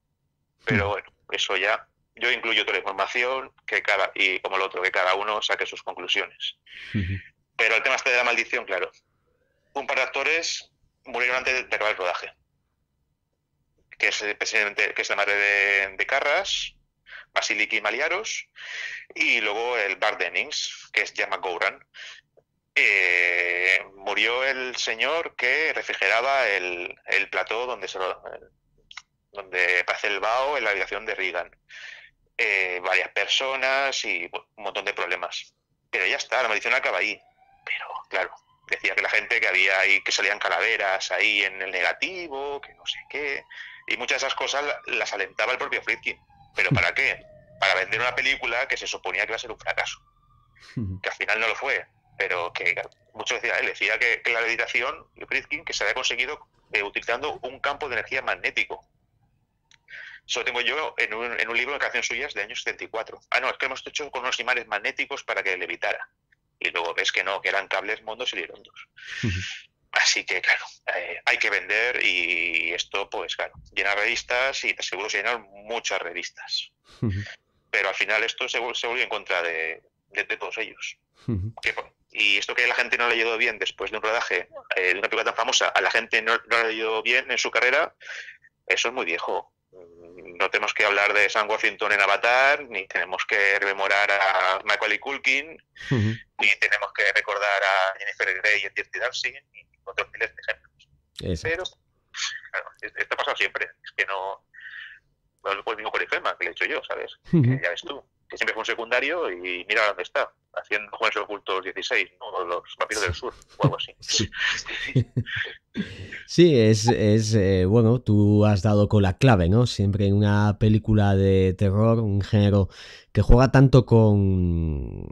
Pero mm. bueno, eso ya, yo incluyo toda la información que cada, y como lo otro, que cada uno saque sus conclusiones. Pero el tema este de la maldición, claro. Un par de actores murieron antes de, el rodaje. Que es, que es la madre de, Carras, Basiliki Maliaros, y luego el Bar Dennings, que es Yama Gouran, eh, murió el señor que refrigeraba el, el plató donde se lo, donde pase el BAO en la habitación de Reagan. Eh, varias personas y un montón de problemas. Pero ya está, la maldición acaba ahí. Pero claro, decía que la gente que había ahí, que salían calaveras ahí en el negativo, que no sé qué. Y muchas de esas cosas las alentaba el propio Friedkin. ¿Pero para qué? Para vender una película que se suponía que iba a ser un fracaso. Que al final no lo fue pero que mucho decía, decía que, la levitación, que se había conseguido eh, utilizando un campo de energía magnético. Eso tengo yo en un, en un libro de canciones suyas de años 74. Ah, no, es que hemos hecho con unos imanes magnéticos para que levitara. Y luego ves que no, que eran cables mondos y lirondos. Así que, claro, eh, hay que vender y esto, pues, claro, llena revistas y seguro se llenan muchas revistas. Pero al final esto se, se vuelve en contra de, todos ellos. que, y esto que a la gente no le ha ido bien después de un rodaje eh, de una película tan famosa, a la gente no, le ha ido bien en su carrera, eso es muy viejo. Mm, no tenemos que hablar de Sam Washington en Avatar, ni tenemos que rememorar a Michael Culkin, ni tenemos que recordar a Jennifer Grey En Dirty Dancing, y otros miles de ejemplos. Pero claro, esto ha pasado siempre. Es que no. No con el mismo que le he hecho yo, ¿sabes? Ya ves tú. Que siempre fue un secundario y mira dónde está haciendo Juegos Ocultos 16, ¿no? los Papiros del sur o algo así. Sí, es, eh, bueno, tú has dado con la clave, ¿no? Siempre en una película de terror, un género que juega tanto con,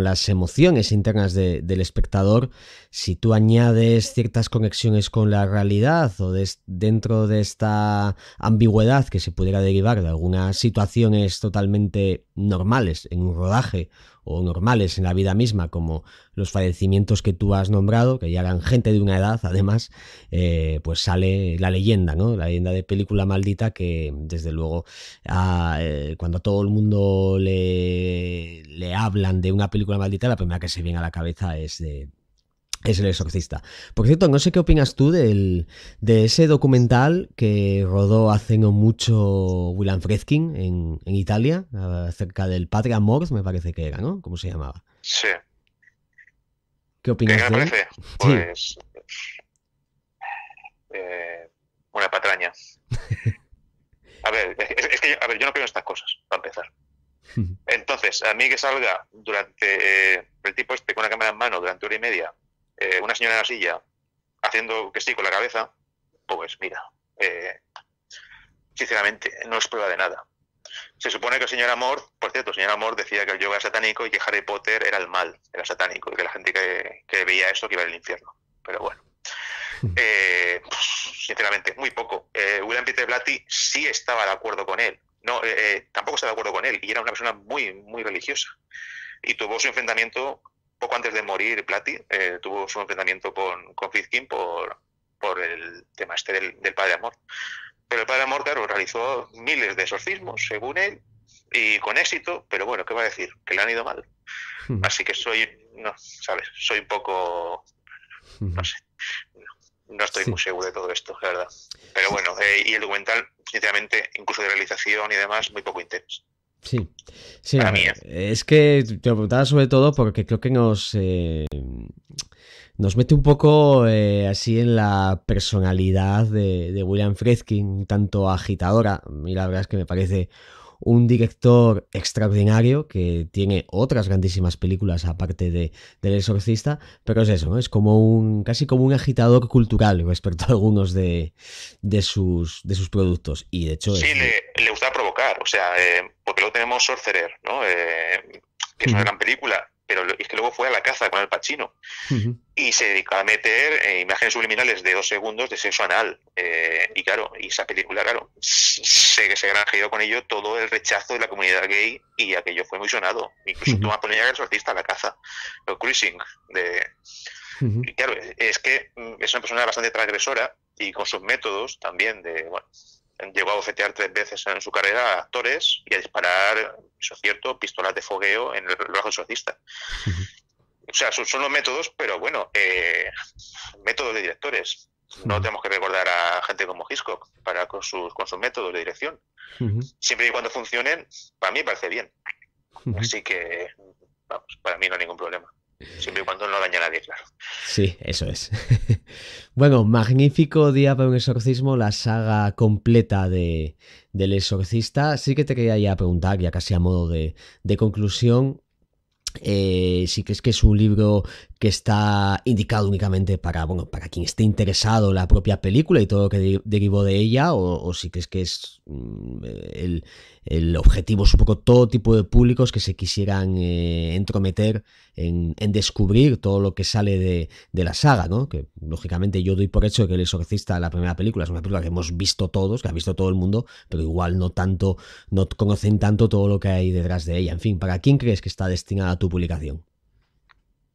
las emociones internas del espectador, si tú añades ciertas conexiones con la realidad o dentro de esta ambigüedad que se pudiera derivar de algunas situaciones totalmente normales en un rodaje o normales en la vida misma, como los fallecimientos que tú has nombrado, que ya eran gente de una edad, además, eh, pues sale la leyenda, ¿no? La leyenda de película maldita que, desde luego, eh, cuando a todo el mundo le, le hablan de una película maldita, la primera que se viene a la cabeza es de es el exorcista. Por cierto, no sé qué opinas tú del, de ese documental que rodó hace no mucho William Freskin en, Italia, acerca del Patria Amor, me parece que era, ¿no? ¿Cómo se llamaba? Sí. ¿Qué opinas ¿Qué Pues... Eh, una patraña. a ver, yo, a ver, yo no creo estas cosas, para empezar. Entonces, a mí que salga durante eh, el tipo este con la cámara en mano durante hora y media eh, una señora en la silla haciendo que sí con la cabeza, pues mira, eh, sinceramente, no es prueba de nada. Se supone que el señor Amor, por cierto, el señor Amor decía que el yoga era satánico y que Harry Potter era el mal, era satánico, y que la gente que, veía esto que iba al infierno. Pero bueno, hmm. eh, pues, sinceramente, muy poco. William Peter Blatty sí estaba de acuerdo con él, no, tampoco estaba de acuerdo con él, y era una persona muy, muy religiosa. Y tuvo su enfrentamiento poco antes de morir, Plati eh, tuvo su enfrentamiento con, con por, por el tema este del, Padre Amor. Pero el Padre Amor, claro, realizó miles de exorcismos, según él, y con éxito, pero bueno, ¿qué va a decir? Que le han ido mal. Hmm. Así que soy, no, ¿sabes? Soy un poco, hmm. no sé, no estoy muy seguro de todo esto, la verdad. Pero bueno, eh, y el documental, sinceramente, incluso de realización y demás, muy poco intenso. Sí, sí. es. que te lo preguntaba sobre todo porque creo que nos, eh, nos mete un poco eh, así en la personalidad de, de William Fredkin, tanto agitadora, y la verdad es que me parece un director extraordinario que tiene otras grandísimas películas aparte de del exorcista, pero es eso, es como un casi como un agitador cultural respecto a algunos de, de sus productos y de hecho sí le, gusta provocar, o sea, eh, porque luego tenemos Sorcerer, ¿no? Eh, que es una gran película pero es que luego fue a la caza con el Pachino y se dedicó a meter eh, imágenes subliminales de dos segundos de sexo anal. Eh, y claro, y esa película, claro, sé se, se granjeó con ello todo el rechazo de la comunidad gay y aquello fue muy sonado. Incluso uh -huh. Tomás Polonia era artista artista, la caza, lo cruising. De... claro, es que mm, es una persona bastante transgresora y con sus métodos también de, llegó a bofetear tres veces en su carrera a actores y a disparar, eso es cierto, pistolas de fogueo en el reloj socialista O sea, son, son, los métodos, pero bueno, eh, métodos de directores. No tenemos que recordar a gente como Hitchcock para con sus, con sus métodos de dirección. Siempre y cuando funcionen, para mí parece bien. Así que, vamos, para mí no hay ningún problema. Siempre y cuando no daña a nadie, claro. Sí, eso es. bueno, magnífico día para un exorcismo, la saga completa de, del exorcista. Sí que te quería ya preguntar, ya casi a modo de, conclusión, eh, si sí que es que un libro que está indicado únicamente para, para quien esté interesado en la propia película y todo lo que derivó de ella, o, si sí que es que mm, es el, el objetivo es un poco todo tipo de públicos que se quisieran eh, entrometer en, descubrir todo lo que sale de, la saga, ¿no? Que lógicamente yo doy por hecho que El Exorcista, la primera película, es una película que hemos visto todos, que ha visto todo el mundo, pero igual no tanto, no conocen tanto todo lo que hay detrás de ella. En fin, ¿para quién crees que está destinada tu publicación?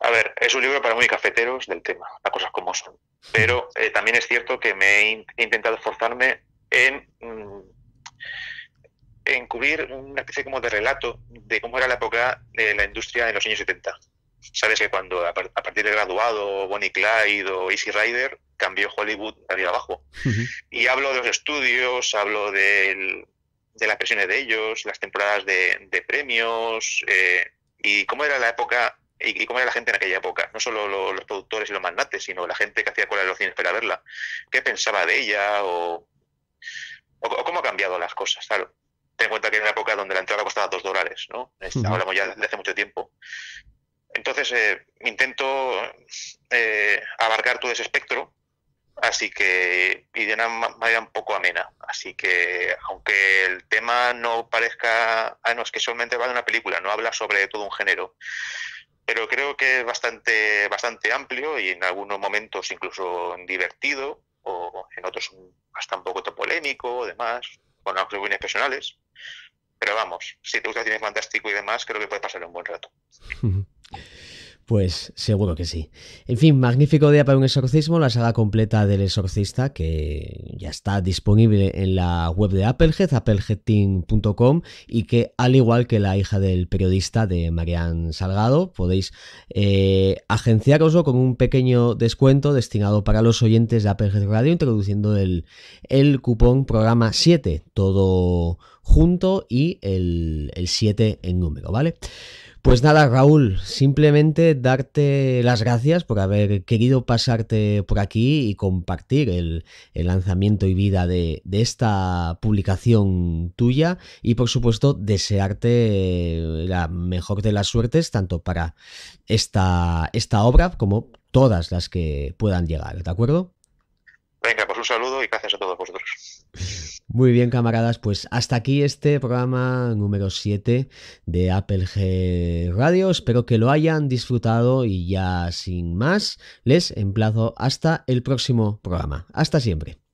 A ver, es un libro para muy cafeteros del tema, a cosas como son. Pero eh, también es cierto que me he, intentado esforzarme en... Mm, encubrir una especie como de relato de cómo era la época de la industria en los años 70. Sabes que cuando a, partir de graduado, Bonnie Clyde o Easy Rider, cambió Hollywood arriba abajo. Y hablo de los estudios, hablo de las presiones de ellos, las temporadas de, premios eh, y cómo era la época y, cómo era la gente en aquella época. No solo los productores y los magnates, sino la gente que hacía cola de los cines para verla. ¿Qué pensaba de ella o, cómo ha cambiado las cosas? Claro ten en cuenta que en una época donde la entrada costaba dos dólares, ¿no? Este, hablamos ya de hace mucho tiempo. Entonces, eh, intento eh, abarcar todo ese espectro, así que, y de una manera un poco amena. Así que, aunque el tema no parezca, ah, no, es que solamente va de una película, no habla sobre todo un género, pero creo que es bastante, bastante amplio y en algunos momentos incluso divertido, o en otros hasta un poco polémico, demás, con algunas bienes personales. Pero vamos, si te gusta el fantástico y demás, creo que puede pasar un buen rato. Pues seguro que sí. En fin, magnífico día para un exorcismo, la saga completa del exorcista que ya está disponible en la web de Applehead, appleheadteam.com y que al igual que la hija del periodista de Marian Salgado, podéis eh, agenciaroslo con un pequeño descuento destinado para los oyentes de Applehead Radio introduciendo el, cupón programa 7, todo junto y el, el 7 en número, ¿vale? Pues nada, Raúl, simplemente darte las gracias por haber querido pasarte por aquí y compartir el, lanzamiento y vida de, esta publicación tuya y por supuesto desearte la mejor de las suertes tanto para esta, esta obra como todas las que puedan llegar, ¿de acuerdo? Venga, pues un saludo y gracias a todos vosotros. Muy bien, camaradas, pues hasta aquí este programa número 7 de Apple G Radio. Espero que lo hayan disfrutado y ya sin más, les emplazo hasta el próximo programa. Hasta siempre.